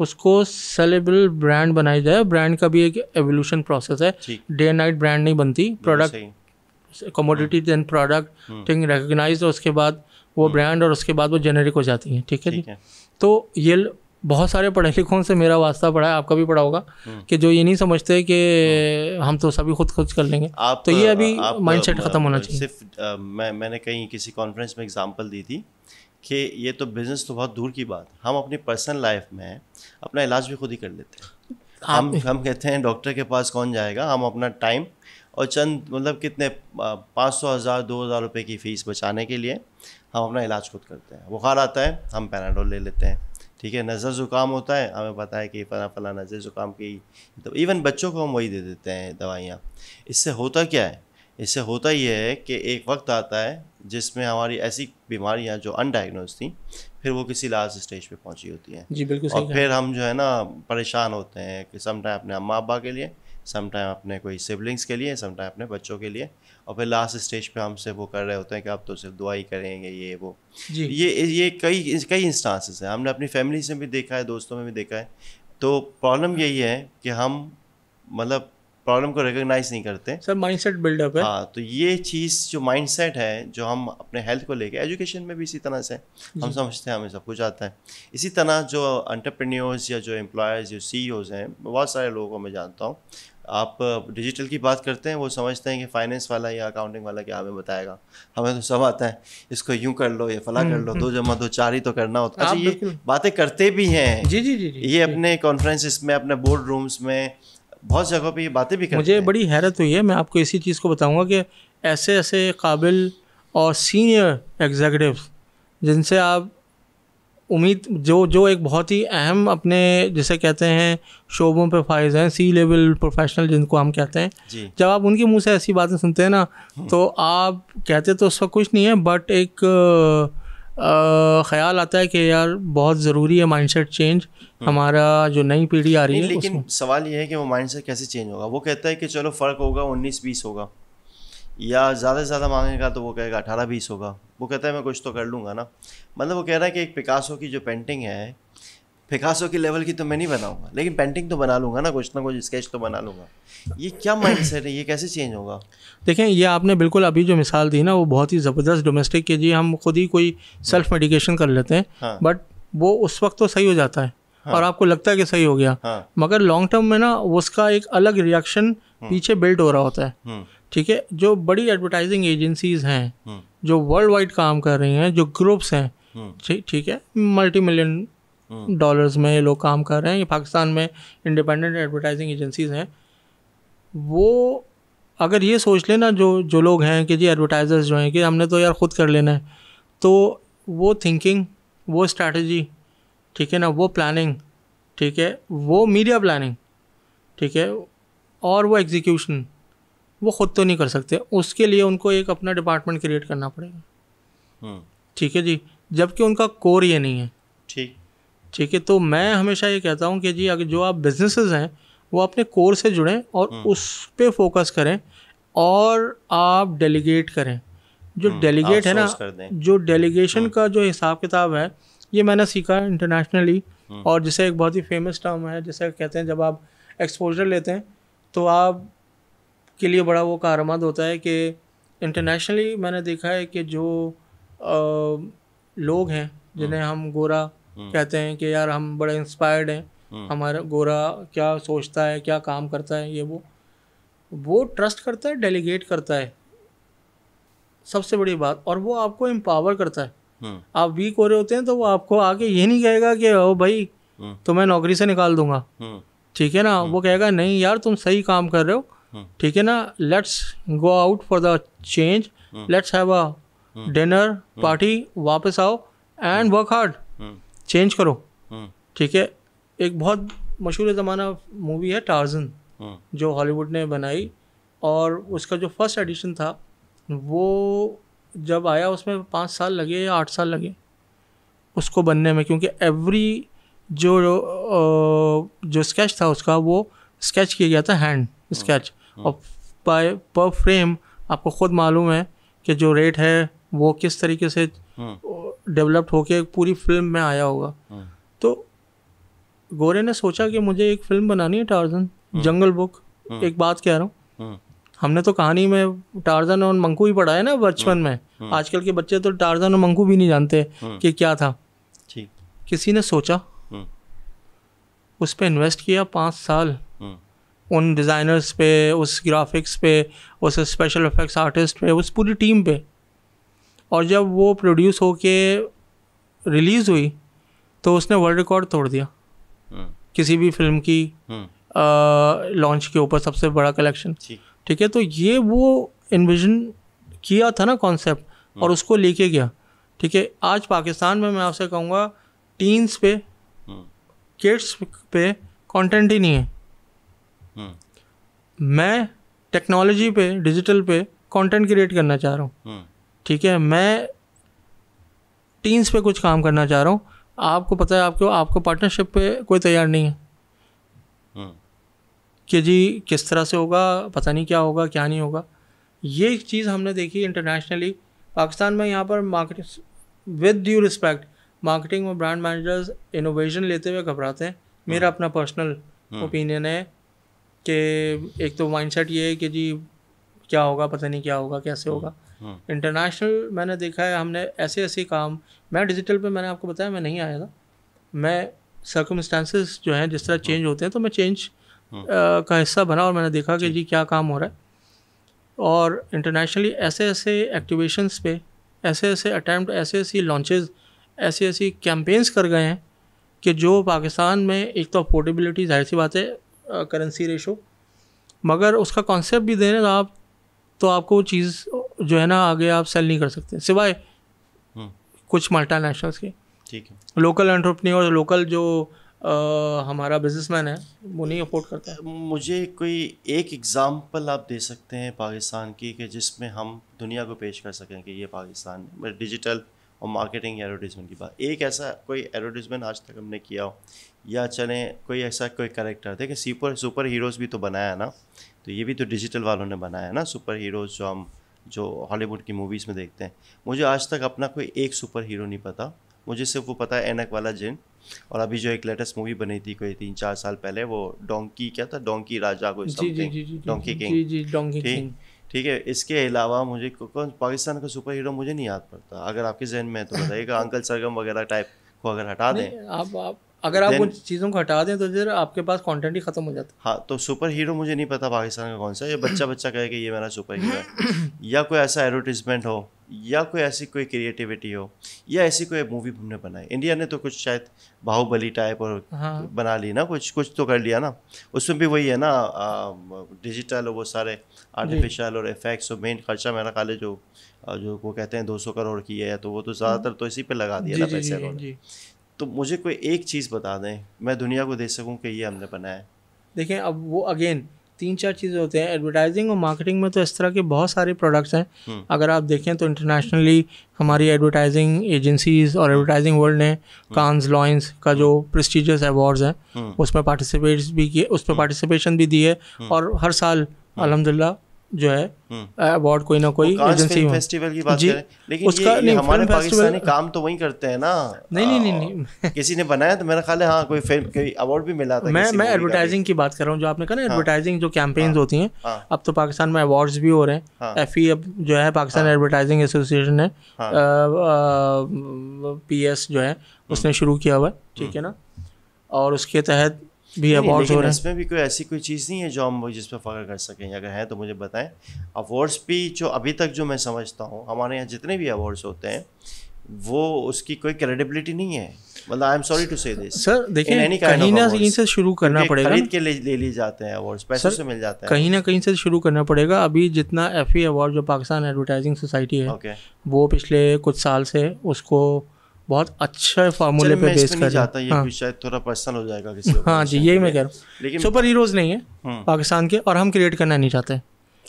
उसको सेलेबल ब्रांड बनाया जाए ब्रांड का भी एक एवोल्यूशन प्रोसेस है डे एंड नाइट ब्रांड नहीं बनती product commodity then product thing recognise उसके बाद वो ब्रांड हम्म। और उसके बाद वो जेनेरिक हो जाती हैं ठीक है जी तो ये बहुत सारे पढ़े लिखों से मेरा वास्ता पड़ा है आपका भी पड़ा होगा हम्म। कि जो ये नहीं समझते कि हम्म। हम तो सभी खुद खुद कर लेंगे आप तो ये अभी सेट ख़त्म होना चाहिए सिर्फ मैं मैंने कहीं किसी कॉन्फ्रेंस में एग्जाम्पल दी थी कि ये तो बिज़नेस तो बहुत दूर की बात हम अपनी पर्सनल लाइफ में अपना इलाज भी खुद ही कर लेते हैं हम हम कहते हैं डॉक्टर के पास कौन जाएगा हम अपना टाइम और चंद मतलब कितने पाँच सौ हज़ार दो हज़ार रुपये की फ़ीस बचाने के लिए हम अपना इलाज खुद करते हैं बुखार आता है हम पैनाडोल ले लेते हैं ठीक है नज़र ज़ुकाम होता है हमें पता है कि फला फला नज़र ज़ुकाम की तो इवन बच्चों को हम वही दे देते हैं दवाइयाँ इससे होता क्या है इससे होता ही है कि एक वक्त आता है जिसमें हमारी ऐसी बीमारियां जो अनडायग्नोज थी फिर वो किसी लास्ट स्टेज पे पहुंची होती हैं जी बिल्कुल और फिर हम जो है ना परेशान होते हैं कि समटाइम अपने अम्मा अबा के लिए समटाइम अपने कोई सिबलिंग्स के लिए समटाइम अपने बच्चों के लिए और फिर लास्ट स्टेज पे हमसे वो कर रहे होते हैं कि आप तो सिर्फ दुआ ही करेंगे ये वो जी। ये ये कई कई इंस्टांसिस हैं हमने अपनी फैमिली से भी देखा है दोस्तों में भी देखा है तो प्रॉब्लम यही है कि हम मतलब प्रॉब्लम को रिकोगनाइज नहीं करते सर माइंडसेट बिल्डअप है हाँ तो ये चीज़ जो माइंडसेट है जो हम अपने हेल्थ को लेके एजुकेशन में भी इसी तरह से हम समझते हैं हमें सब कुछ आता है इसी तरह जो अंटरप्रेन्योर्स या जो एम्प्लॉयर्स या सी हैं बहुत सारे लोगों को मैं जानता हूँ आप डिजिटल की बात करते हैं वो समझते हैं कि फाइनेंस वाला या अकाउंटिंग वाला क्या हमें बताएगा हमें तो सब आता है इसको यूं कर लो ये फला कर हम्म, लो हम्म। दो जमा दो चार ही तो करना होता है अच्छा ये बातें करते भी हैं जी जी, जी ये अपने कॉन्फ्रेंसिस में अपने बोर्ड रूम्स में बहुत जगहों पे ये बातें भी करते मुझे हैं। बड़ी हैरत हुई है मैं आपको इसी चीज़ को बताऊंगा कि ऐसे ऐसे काबिल और सीनियर एग्जीक्यूटिव जिनसे आप उम्मीद जो जो एक बहुत ही अहम अपने जिसे कहते हैं शोबों पे फाइज हैं सी लेवल प्रोफेशनल जिनको हम कहते हैं जब आप उनके मुंह से ऐसी बातें सुनते हैं ना हम्म। तो आप कहते तो उसका कुछ नहीं है बट एक ख्याल आता है कि यार बहुत ज़रूरी है माइंडसेट हम्म। चेंज हमारा जो नई पीढ़ी आ रही है लेकिन सवाल ये है कि वो माइंडसेट कैसे चेंज होगा वो कहता है कि चलो फ़र्क होगा उन्नीस बीस होगा या ज़्यादा से ज़्यादा मांगेगा तो वो कहेगा अठारह बीस होगा वो कहता है मैं कुछ तो कर लूँगा ना मतलब वो कह रहा है कि एक पिकासो की जो पेंटिंग है फिकासो के लेवल की तो मैं नहीं बनाऊंगा लेकिन पेंटिंग तो बना लूंगा ना कुछ ना कुछ स्केच तो बना लूंगा ये क्या माइंड सेट है ये कैसे चेंज होगा देखें ये आपने बिल्कुल अभी जो मिसाल दी ना वो बहुत ही ज़बरदस्त डोमेस्टिक के जी हम खुद ही कोई सेल्फ मेडिकेशन कर लेते हैं हाँ। बट वो उस वक्त तो सही हो जाता है हाँ। और आपको लगता है कि सही हो गया हाँ। मगर लॉन्ग टर्म में ना उसका एक अलग रिएक्शन हम्म। पीछे बिल्ड हो रहा होता है हम्म। ठीक है जो बड़ी एडवर्टाइजिंग एजेंसीज हैं हम्म। जो वर्ल्ड वाइड काम कर रही हैं जो ग्रुप्स हैं ठीक है मल्टी मिलियन डॉलर्स में ये लोग काम कर रहे हैं ये पाकिस्तान में इंडिपेंडेंट एडवर्टाइजिंग एजेंसीज़ हैं वो अगर ये सोच लेना जो जो लोग हैं कि जी एडवर्टाइज़र्स जो हैं कि हमने तो यार ख़ुद कर लेना है तो वो थिंकिंग वो स्ट्रैटेजी ठीक है ना वो प्लानिंग ठीक है वो मीडिया प्लानिंग ठीक है और वो एग्जीक्यूशन वो ख़ुद तो नहीं कर सकते उसके लिए उनको एक अपना डिपार्टमेंट क्रिएट करना पड़ेगा हम्म। ठीक है जी जबकि उनका कोर ये नहीं है ठीक ठीक है तो मैं हमेशा ये कहता हूँ कि जी अगर जो आप बिज़नेस हैं वो अपने कोर से जुड़ें और हम्म। उस पर फोकस करें और आप डेलीगेट करें जो डेलीगेट हम्म, है ना जो डेलीगेशन हम्म। का जो हिसाब किताब है ये मैंने सीखा इंटरनेशनली और जिसे एक बहुत ही फेमस टर्म है जैसे कहते हैं जब आप एक्सपोजर लेते हैं तो आप के लिए बड़ा वो कारआमद होता है कि इंटरनेशनली मैंने देखा है कि जो आ, लोग हैं जिन्हें हम गोरा कहते हैं कि यार हम बड़े इंस्पायर्ड हैं हम्म। हमारा गोरा क्या सोचता है क्या काम करता है ये वो वो ट्रस्ट करता है डेलीगेट करता है सबसे बड़ी बात और वो आपको एम्पावर करता है हम्म। आप वीक हो रहे होते हैं तो वो आपको आके ये नहीं कहेगा कि ओ भाई हम्म। तो मैं नौकरी से निकाल दूंगा ठीक है ना वो कहेगा नहीं यार तुम सही काम कर रहे हो ठीक है ना let's go out for the change let's have a dinner party वापस आओ एंड वर्क हार्ड चेंज करो हम्म। ठीक है एक बहुत मशहूर ज़माना मूवी है टार्जन हम्म। जो हॉलीवुड ने बनाई और उसका जो फर्स्ट एडिशन था वो जब आया उसमें पाँच साल लगे या आठ साल लगे उसको बनने में क्योंकि एवरी जो जो स्केच था उसका वो स्केच किया गया था हैंड हम्म, स्केच और बाय पर फ्रेम आपको ख़ुद मालूम है कि जो रेट है वो किस तरीके से डेवलप्ड होके एक पूरी फिल्म में आया होगा हाँ। तो गोरे ने सोचा कि मुझे एक फिल्म बनानी है टार्जन हाँ। जंगल बुक हाँ। एक बात कह रहा हूँ हमने तो कहानी में टार्जन और मंकू ही पढ़ा है ना बचपन में आजकल के बच्चे तो टार्जन और मंकू भी नहीं जानते कि क्या था किसी ने सोचा उस पर इन्वेस्ट किया पाँच साल उन डिज़ाइनर्स पे उस ग्राफिक्स पे उस स्पेशल इफेक्ट्स आर्टिस्ट पे उस पूरी टीम पे और जब वो प्रोड्यूस होके रिलीज़ हुई तो उसने वर्ल्ड रिकॉर्ड तोड़ दिया हम्म। किसी भी फिल्म की लॉन्च हम्म। के ऊपर सबसे बड़ा कलेक्शन ठीक है तो ये वो इन्विजन किया था ना कॉन्सेप्ट और हम्म। उसको लेके गया ठीक है आज पाकिस्तान में मैं आपसे कहूँगा टीन्स पे किड्स पे कंटेंट ही नहीं है मैं टेक्नोलॉजी पे डिजिटल पे कंटेंट क्रिएट करना चाह रहा हूँ ठीक है मैं टीन्स पे कुछ काम करना चाह रहा हूँ आपको पता है आपको आपको पार्टनरशिप पे कोई तैयार नहीं है हम्म। कि जी किस तरह से होगा पता नहीं क्या होगा क्या नहीं होगा ये चीज़ हमने देखी इंटरनेशनली पाकिस्तान में यहाँ पर market with due respect marketing और ब्रांड मैनेजर्स इनोवेशन लेते हुए घबराते हैं मेरा हाँ। अपना पर्सनल हम्म। ओपिनियन है कि एक तो माइंडसेट ये है कि जी क्या होगा पता नहीं क्या होगा कैसे हम्म, होगा इंटरनेशनल हम्म। मैंने देखा है हमने ऐसे ऐसे काम मैं डिजिटल पे मैंने आपको बताया मैं नहीं आया था मैं सर्कमस्टांसिस जो हैं जिस तरह चेंज हम्म। होते हैं तो मैं चेंज का हिस्सा बना और मैंने देखा कि जी क्या काम हो रहा है और इंटरनेशनली ऐसे ऐसे एक्टिवेशंस पे ऐसे ऐसे अटैम्प्ट ऐसे ऐसी लॉन्चेज ऐसी ऐसी कैंपेन्स कर गए हैं कि जो पाकिस्तान में एक तो अफोर्डेबिलिटी जाहिर सी बात है करेंसी रेशो मगर उसका कॉन्सेप्ट भी दे रहे आप तो आपको वो चीज़ जो है ना आगे आप सेल नहीं कर सकते सिवाय हम्म। कुछ मल्टा के ठीक है लोकल और लोकल जो आ, हमारा बिजनेसमैन है वो नहीं अफोर्ड करता है मुझे कोई एक एग्ज़ाम्पल आप दे सकते हैं पाकिस्तान की कि जिसमें हम दुनिया को पेश कर सकें कि ये पाकिस्तान डिजिटल और मार्केटिंग एडवर्टीजमेंट की बात एक ऐसा कोई एडवर्टीजमेंट आज तक हमने किया हो या चलें कोई ऐसा कोई करेक्टर देखिए सुपर सुपर हीरोज़ भी तो बनाया ना तो ये भी तो डिजिटल वालों ने बनाया है ना सुपर हीरोज़ जो हम जो हॉलीवुड की मूवीज़ में देखते हैं मुझे आज तक अपना कोई एक सुपर हीरो नहीं पता मुझे सिर्फ वो पता है एनक वाला जिन और अभी जो एक लेटेस्ट मूवी बनी थी कोई तीन चार साल पहले वो डोंकी क्या था डोंकी राजा को डोंकी किंग ठीक है इसके अलावा मुझे पाकिस्तान का सुपर हीरो मुझे नहीं याद पड़ता अगर आपके जहन में है तो बताइएगा अंकल सरगम वगैरह टाइप को अगर हटा दें आप आप अगर आप उन चीज़ों को हटा दें तो फिर आपके पास कंटेंट ही खत्म हो जाता है हाँ तो सुपर हीरो मुझे नहीं पता पाकिस्तान का कौन सा ये बच्चा बच्चा कहे कि ये मेरा सुपर हीरो है या कोई ऐसा एडवर्टीजमेंट हो या कोई ऐसी कोई क्रिएटिविटी हो या ऐसी कोई मूवी हमने बनाई इंडिया ने तो कुछ शायद बाहुबली टाइप और हाँ। बना ली ना कुछ कुछ तो कर लिया ना उसमें भी वही है ना डिजिटल और वो सारे आर्टिफिशियल और इफेक्ट्स और मेन खर्चा मेरा ख्याल जो जो वो कहते हैं 200 करोड़ की है तो वो तो हाँ। ज़्यादातर तो इसी पे लगा दिया ना पैसे तो मुझे कोई एक चीज़ बता दें मैं दुनिया को दे सकूँ कि ये हमने बनाया है देखें अब वो अगेन तीन चार चीज़ें होते हैं एडवर्टाइजिंग और मार्केटिंग में तो इस तरह के बहुत सारे प्रोडक्ट्स हैं हम्म। अगर आप देखें तो इंटरनेशनली हमारी एडवर्टाइजिंग एजेंसीज और एडवर्टाइजिंग वर्ल्ड ने कांस हम्म। लॉइंस का जो प्रेस्टिजियस हम्म। अवार्ड्स हैं उसमें पार्टिसिपेट भी किए उस पर पार्टिसिपेशन भी दी है और हर साल अलहमदिल्ला जो है हम्म। अवार्ड कोई ना कोई एजेंसी फेस्टिवल की बात जी, करें लेकिन उसका ये, नहीं, हमारे पाकिस्तानी काम तो वही करते हैं ना नहीं नहीं नहीं, नहीं। किसी ने बनाया तो मेरा ख्याल है हाँ कोई फिल्म कोई अवार्ड भी मिला था मैं मैं एडवर्टाइजिंग की बात कर रहा हूँ जो आपने कहा ना एडवर्टाइजिंग हाँ। जो कैंपेन्स हाँ। होती हैं हाँ। अब तो पाकिस्तान में अवार्ड्स भी हो रहे हैं एफ e अब जो है पाकिस्तान एडवर्टाइजिंग एसोसिएशन है पी जो है हम्म। उसने शुरू किया हुआ है ठीक हम्म। है ना और उसके तहत भी अवार्ड हो रहे हैं इसमें भी कोई ऐसी कोई चीज़ नहीं है जो हम जिस पर फ़ख्र कर सकें अगर है तो मुझे बताएं अवार्ड्स भी जो अभी तक जो मैं समझता हूँ हमारे यहाँ जितने भी अवार्ड्स होते हैं वो उसकी कोई क्रेडिबिलिटी नहीं है मतलब I am sorry to say this sir देखिए कहीं ना कहीं से शुरू करना पड़ेगा खरीद के ले ले लिए जाते हैं अवार्ड्स पैसों से मिल जाते हैं कहीं ना कहीं से शुरू करना पड़ेगा अभी जितना एफ अवार्ड e जो पाकिस्तान एडवर्टाइजिंग सोसाइटी है okay. वो पिछले कुछ साल से उसको बहुत अच्छे फार्मूले पे बेस कर जाता है ये हाँ। शायद थोड़ा पर्सनल हो जाएगा किसी हाँ जी यही मैं कह रहा हूँ लेकिन सुपर हीरोज नहीं है हम्म। पाकिस्तान के और हम क्रिएट करना नहीं चाहते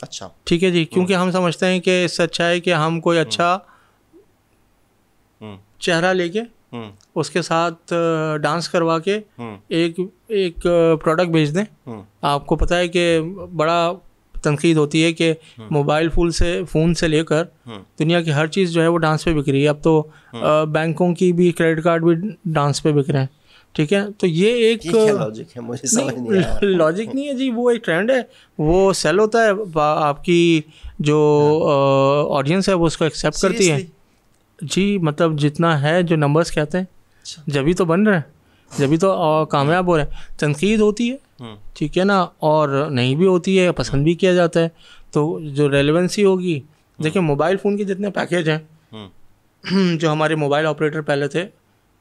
अच्छा ठीक है जी हम्म। क्योंकि हम समझते हैं कि इससे अच्छा है कि हम कोई हम्म। अच्छा चेहरा लेके उसके साथ डांस करवा के एक एक प्रोडक्ट भेज दें आपको पता है कि बड़ा तनकीद होती है कि हम्म। मोबाइल फ़ोन से फ़ोन से लेकर हम्म। दुनिया की हर चीज़ जो है वो डांस पे बिक रही है अब तो आ, हम्म। बैंकों की भी क्रेडिट कार्ड भी डांस पे बिक रहे हैं ठीक है तो ये एक लॉजिक है मुझे समझ नहीं, लॉजिक नहीं है जी वो एक ट्रेंड है वो सेल होता है आपकी जो ऑडियंस हाँ। है वो उसको एक्सेप्ट करती है जी मतलब जितना है जो नंबर्स कहते हैं अच्छा। जब ही तो बन रहे हैं जब भी तो कामयाब हो रहे हैं तनकीद होती है ठीक है ना और नहीं भी होती है पसंद भी किया जाता है तो जो रेलिवेंसी होगी देखिए मोबाइल फ़ोन के जितने पैकेज हैं जो हमारे मोबाइल ऑपरेटर पहले थे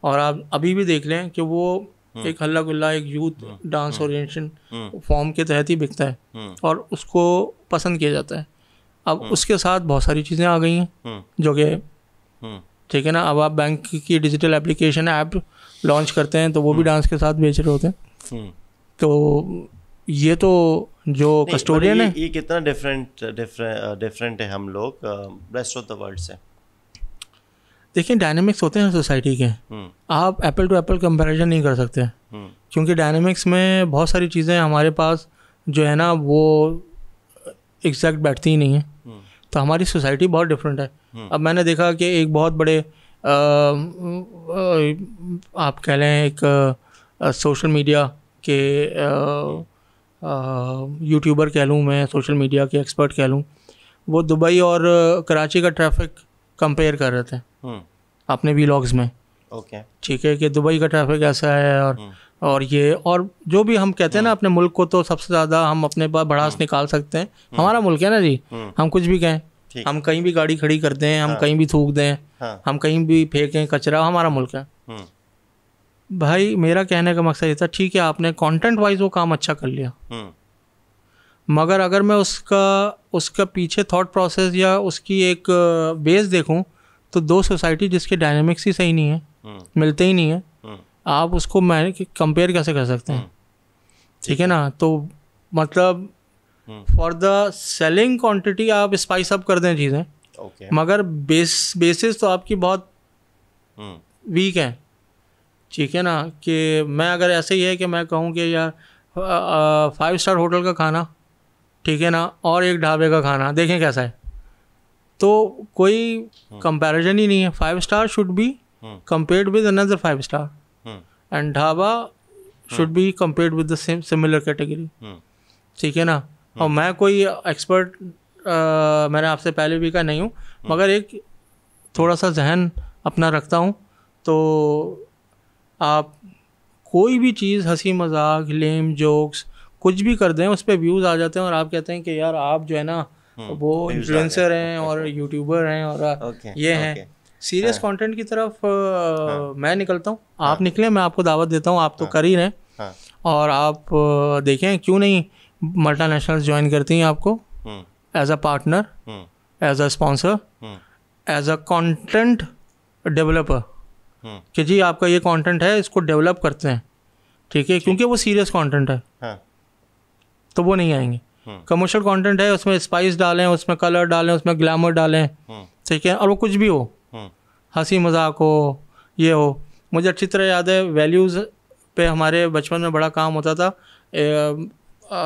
और आप अभी भी देख लें कि वो एक हल्ला गुल्ला एक यूथ डांस ओरिएंटेशन फॉर्म के तहत ही बिकता है और उसको पसंद किया जाता है अब उसके साथ बहुत सारी चीज़ें आ गई हैं जो कि ठीक है ना अब आप बैंक की डिजिटल एप्लीकेशन ऐप लॉन्च करते हैं तो वो भी डांस हम्म। के साथ बेच रहे होते हैं तो ये तो जो कस्टोडियन है ये कितना डिफरेंट डिफरेंट uh, uh, है हम लोग रेस्ट ऑफ द वर्ल्ड से देखिए डायनेमिक्स होते हैं सोसाइटी के हम्म। आप एप्पल टू एप्पल कंपैरिजन नहीं कर सकते हम्म। क्योंकि डायनेमिक्स में बहुत सारी चीज़ें हमारे पास जो है ना वो एग्जैक्ट बैठती ही नहीं है हम्म। तो हमारी सोसाइटी बहुत डिफरेंट है अब मैंने देखा कि एक बहुत बड़े आ, uh, आप कह लें एक सोशल मीडिया के यूट्यूबर कह लूँ मैं सोशल मीडिया के एक्सपर्ट कह लूँ वो दुबई और कराची का ट्रैफिक कंपेयर कर रहे थे हम्म। अपने लॉग्स में ओके ठीक है कि दुबई का ट्रैफिक ऐसा है और हम्म। और ये और जो भी हम कहते हैं ना हम्म। अपने मुल्क को तो सबसे ज़्यादा हम अपने पास भड़ास निकाल सकते हैं हमारा मुल्क है ना जी हम कुछ भी कहें हम कहीं भी गाड़ी खड़ी कर दें हम हाँ। कहीं भी थूक दें हाँ। हम कहीं भी फेंकें कचरा हमारा मुल्क है भाई मेरा कहने का मकसद ये था ठीक है आपने कंटेंट वाइज वो काम अच्छा कर लिया हम्म। मगर अगर मैं उसका उसका पीछे थॉट प्रोसेस या उसकी एक बेस uh, देखूं तो दो सोसाइटी जिसके डायनेमिक्स ही सही नहीं है हम्म। मिलते ही नहीं है हम्म। आप उसको मैं कंपेयर कैसे कर सकते हैं ठीक है ना तो मतलब फॉर द सेलिंग क्वांटिटी आप स्पाइस अप कर दें चीज़ें okay. मगर बेस बेसिस तो आपकी बहुत वीक है ठीक है ना कि मैं अगर ऐसे ही है कि मैं कहूँ कि यार फाइव स्टार होटल का खाना ठीक है ना और एक ढाबे का खाना देखें कैसा है तो कोई कंपैरिजन हम्म। ही नहीं है five star should be compared with another five star and dhaba should be compared with the same similar category ठीक है ना हम्म। और मैं कोई एक्सपर्ट मैंने आपसे पहले भी कहा नहीं हूँ हम्म। मगर एक थोड़ा सा जहन अपना रखता हूँ तो आप कोई भी चीज़ हंसी मजाक लेम जोक्स कुछ भी कर दें उस पर व्यूज़ आ जाते हैं और आप कहते हैं कि यार आप जो है ना हम्म, वो इन्फ्लुएंसर हैं और यूट्यूबर हैं और ये हैं सीरियस कंटेंट हाँ। की तरफ आ, हाँ। मैं निकलता हूँ आप हाँ। निकले मैं आपको दावत देता हूँ आप तो कर ही रहे हैं और आप देखें क्यों नहीं मल्टा नेशनल ज्वाइन करती हैं आपको as a partner as a sponsor as a content developer कि जी आपका ये कंटेंट है इसको डेवलप करते हैं ठीक है क्योंकि वो सीरियस कंटेंट है हाँ। तो वो नहीं आएंगे कमर्शियल हाँ। कंटेंट है उसमें स्पाइस डालें उसमें कलर डालें उसमें ग्लैमर डालें हाँ। ठीक है और वो कुछ भी हो हंसी मजाक हो ये हो मुझे अच्छी तरह याद है वैल्यूज़ पे हमारे बचपन में बड़ा काम होता था ए, आ,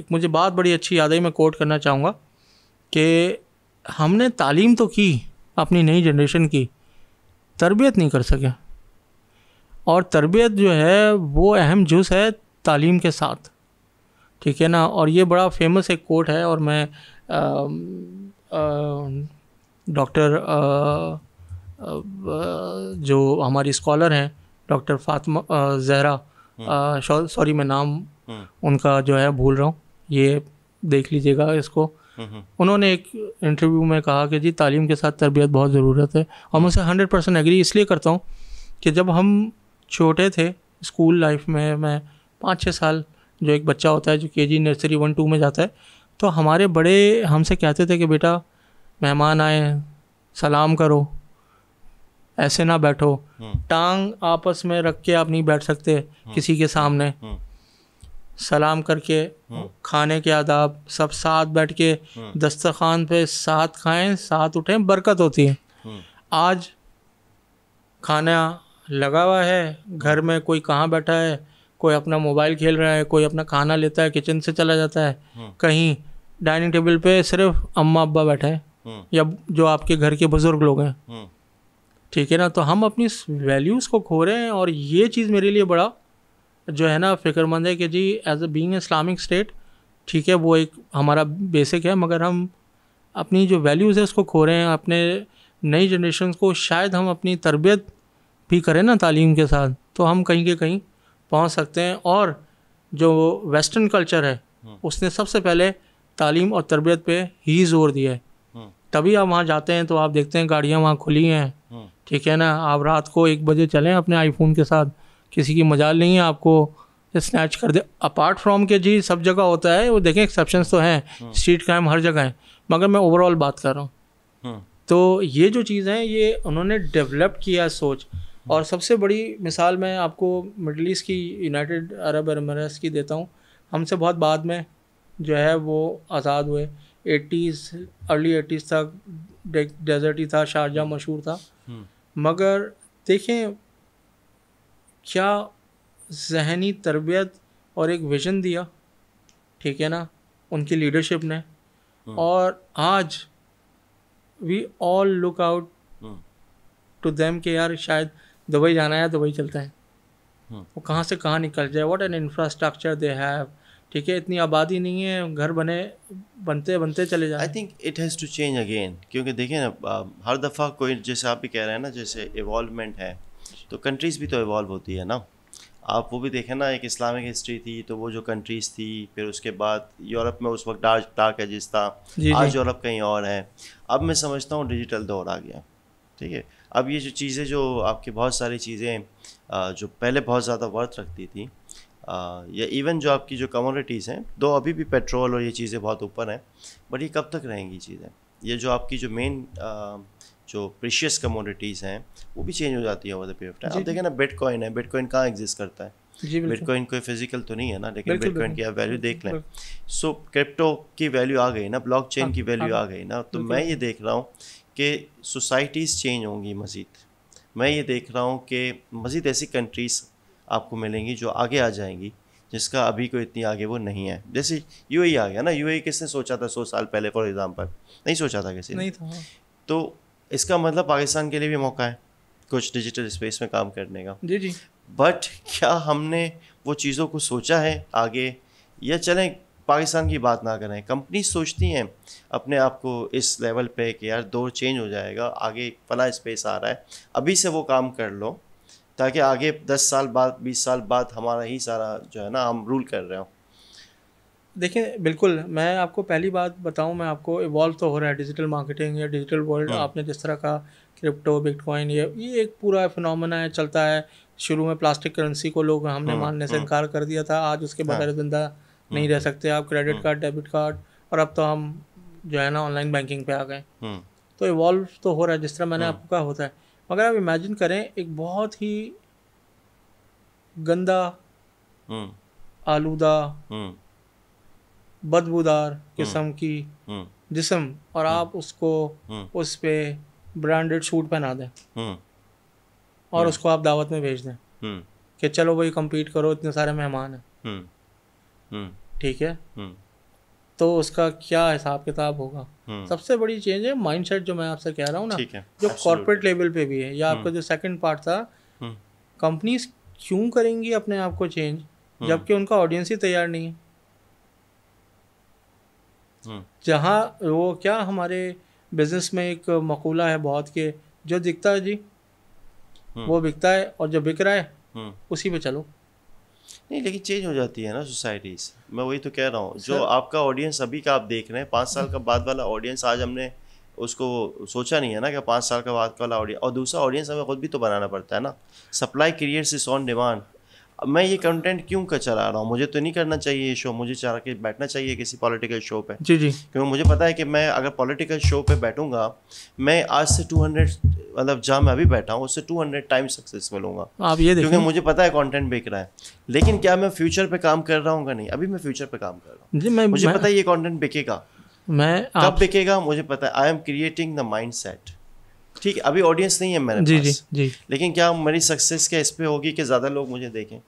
एक मुझे बात बड़ी अच्छी याद आई मैं कोट करना चाहूँगा कि हमने तालीम तो की अपनी नई जनरेशन की तरबियत नहीं कर सके और तरबियत जो है वो अहम जुज़ है तालीम के साथ ठीक है ना और ये बड़ा फेमस एक कोट है और मैं डॉक्टर जो हमारी स्कॉलर हैं डॉक्टर फातमा जहरा हम्म। सॉरी मैं नाम हम्म। उनका जो है भूल रहा हूँ ये देख लीजिएगा इसको उन्होंने एक इंटरव्यू में कहा कि जी तालीम के साथ तरबियत बहुत ज़रूरत है और मैं उसे हंड्रेड परसेंट एग्री इसलिए करता हूँ कि जब हम छोटे थे स्कूल लाइफ में मैं पाँच छः साल जो एक बच्चा होता है जो के जी नर्सरी वन टू में जाता है तो हमारे बड़े हमसे कहते थे कि बेटा मेहमान आए सलाम करो ऐसे ना बैठो हम्म। टांग आपस में रख के आप नहीं बैठ सकते हम्म। किसी के सामने हम्म। सलाम करके हम्म। खाने के आदाब सब साथ बैठ के हम्म। दस्तरखान पे साथ खाएं साथ उठें बरकत होती है हम्म। आज खाना लगा हुआ है घर में कोई कहाँ बैठा है कोई अपना मोबाइल खेल रहा है कोई अपना खाना लेता है किचन से चला जाता है कहीं डाइनिंग टेबल पे सिर्फ अम्मा अब्बा बैठा है या जो आपके घर के बुज़ुर्ग लोग हैं ठीक है ना तो हम अपनी वैल्यूज़ को खो रहे हैं और ये चीज़ मेरे लिए बड़ा जो है ना फ़िक्रमंद है कि जी as a being Islamic state ठीक है वो एक हमारा बेसिक है मगर हम अपनी जो वैल्यूज़ है उसको खो रहे हैं अपने नई जनरेशन को शायद हम अपनी तरबियत भी करें ना तालीम के साथ तो हम कहीं के कहीं पहुंच सकते हैं और जो वेस्टर्न कल्चर है हम्म। उसने सबसे पहले तालीम और तरबियत पे ही जोर दिया है हम्म। तभी आप वहाँ जाते हैं तो आप देखते हैं गाड़ियाँ वहाँ खुली हैं हम्म। ठीक है ना आप रात को एक बजे चलें अपने आईफोन के साथ किसी की मजाल नहीं है आपको स्नैच कर दे अपार्ट फ्रॉम के जी सब जगह होता है वो देखें एक्सेप्शन तो हैं स्ट्रीट क्राइम हम्म। हर जगह है मगर मैं ओवरऑल बात कर रहा हूँ हम्म। तो ये जो चीज़ है ये उन्होंने डेवलप किया सोच और हम्म। सबसे बड़ी मिसाल मैं आपको मिडल ईस्ट की यूनाइटेड अरब अमरात की देता हूँ हमसे बहुत बाद में जो है वो आज़ाद हुए एटीज़ अर्ली एटीज़ तक डेजर्ट ही था शारजा मशहूर था मगर देखें क्या जहनी तरबियत और एक विज़न दिया ठीक है ना उनकी लीडरशिप ने हम्म। और आज we all look out to them के यार शायद दुबई जाना है दुबई चलते हैं हम्म। वो कहाँ से कहाँ निकल जाए what an infrastructure they have ठीक है इतनी आबादी नहीं है घर बने बनते बनते चले जाए I think it has to change again क्योंकि देखिए ना हर दफ़ा कोई जैसे आप भी कह रहे हैं ना जैसे इवॉल्वमेंट है तो कंट्रीज़ भी तो इवॉल्व होती है ना आप वो भी देखें ना एक इस्लामिक हिस्ट्री थी तो वो जो कंट्रीज़ थी फिर उसके बाद यूरोप में उस वक्त डार्क डार्क एजिस था आज यूरोप कहीं और है अब मैं समझता हूँ डिजिटल दौर आ गया ठीक है अब ये जो चीज़ें जो आपकी बहुत सारी चीज़ें जो पहले बहुत ज़्यादा वर्थ रखती थी या इवन जो आपकी जो कमोडिटीज़ हैं दो अभी भी पेट्रोल और ये चीज़ें बहुत ऊपर हैं बट ये कब तक रहेंगी चीज़ें ये जो आपकी जो मेन जो प्रीशियस कमोडिटीज़ हैं वो भी चेंज हो जाती है over the period of time आप देखें ना बिटकॉइन है बिटकॉइन कहाँ एग्जिस्ट करता है बिटकॉइन कोई फिजिकल तो नहीं है ना लेकिन बिटकॉइन की आप वैल्यू देख लें सो क्रिप्टो की वैल्यू आ गई ना ब्लॉक चेन हाँ, की वैल्यू हाँ। आ गई ना तो मैं ये देख रहा हूँ कि सोसाइटीज़ चेंज होंगी मज़ीद मैं ये देख रहा हूँ कि मज़ीद ऐसी कंट्रीज़ आपको मिलेंगी जो आगे आ जाएंगी जिसका अभी कोई इतनी आगे वो नहीं है जैसे यू e आ गया ना यू e किसने सोचा था सौ साल पहले फॉर एग्ज़ाम्पल नहीं सोचा था किसी नहीं था हाँ। तो इसका मतलब पाकिस्तान के लिए भी मौका है कुछ डिजिटल स्पेस में काम करने का जी जी बट क्या हमने वो चीज़ों को सोचा है आगे या चलें पाकिस्तान की बात ना करें कंपनी सोचती हैं अपने आप को इस लेवल पे कि यार दौर चेंज हो जाएगा आगे फला स्पेस आ रहा है अभी से वो काम कर लो ताकि आगे दस साल बाद बीस साल बाद हमारा ही सारा जो है ना हम रूल कर रहे हो देखिए बिल्कुल मैं आपको पहली बात बताऊं मैं आपको इवॉल्व तो हो रहा है डिजिटल मार्केटिंग या डिजिटल वर्ल्ड हाँ। आपने जिस तरह का क्रिप्टो बिटकॉइन ये ये एक पूरा फिनोमेना है चलता है शुरू में प्लास्टिक करेंसी को लोग हमने हाँ, मानने से हाँ। इनकार कर दिया था आज उसके बगैर हाँ। जिंदा नहीं रह सकते आप क्रेडिट कार्ड डेबिट कार्ड और अब तो हम जो है ना ऑनलाइन बैंकिंग पे आ गए तो इवॉल्व तो हो रहा है जिस तरह मैंने आपको कहा होता है मगर आप इमेजिन करें एक बहुत ही गंदा आलूदा बदबूदार किस्म की जिसम और आप उसको उस पर ब्रांडेड सूट पहना दें हम्म। और हम्म। उसको आप दावत में भेज दें हम्म। कि चलो भाई कम्पीट करो इतने सारे मेहमान हैं ठीक है तो उसका क्या हिसाब किताब होगा सबसे बड़ी चेंज है माइंडसेट जो मैं आपसे कह रहा हूँ ना जो कॉर्पोरेट लेवल पे भी है या आपका जो सेकंड पार्ट था कंपनीज क्यों करेंगी अपने आप को चेंज जबकि उनका ऑडियंस ही तैयार नहीं है जहाँ वो क्या हमारे बिज़नेस में एक मकूला है बहुत के जो दिखता है जी हम्म। वो बिकता है और जो बिक रहा है हम्म। उसी पे चलो नहीं लेकिन चेंज हो जाती है ना सोसाइटीज मैं वही तो कह रहा हूँ जो आपका ऑडियंस अभी का आप देख रहे हैं पाँच साल का बाद वाला ऑडियंस आज हमने उसको सोचा नहीं है ना कि पाँच साल का बाद वाला ऑडियंस और दूसरा ऑडियंस हमें खुद भी तो बनाना पड़ता है ना supply creates is on demand मैं ये कंटेंट क्यों कर चला रहा हूँ मुझे तो नहीं करना चाहिए ये शो मुझे चला के बैठना चाहिए किसी पॉलिटिकल शो पे जी जी क्योंकि मुझे पता है कि मैं अगर पॉलिटिकल शो पे बैठूंगा मैं आज से 200 मतलब जहाँ मैं अभी बैठा हूँ उससे 200 टाइम सक्सेसफुल होगा आप ये क्योंकि मुझे पता है कॉन्टेंट बेच रहा है लेकिन क्या मैं फ्यूचर पे काम कर रहा हूँ नहीं अभी मैं फ्यूचर पे काम कर रहा हूँ जी मैं मुझे पता है ये कॉन्टेंट बिकेगा मैं कब बिकेगा मुझे पता है I am creating the mindset ठीक है अभी ऑडियंस नहीं है मेरे जी पास। जी जी लेकिन क्या मेरी सक्सेस क्या इस पर होगी कि ज़्यादा लोग मुझे देखें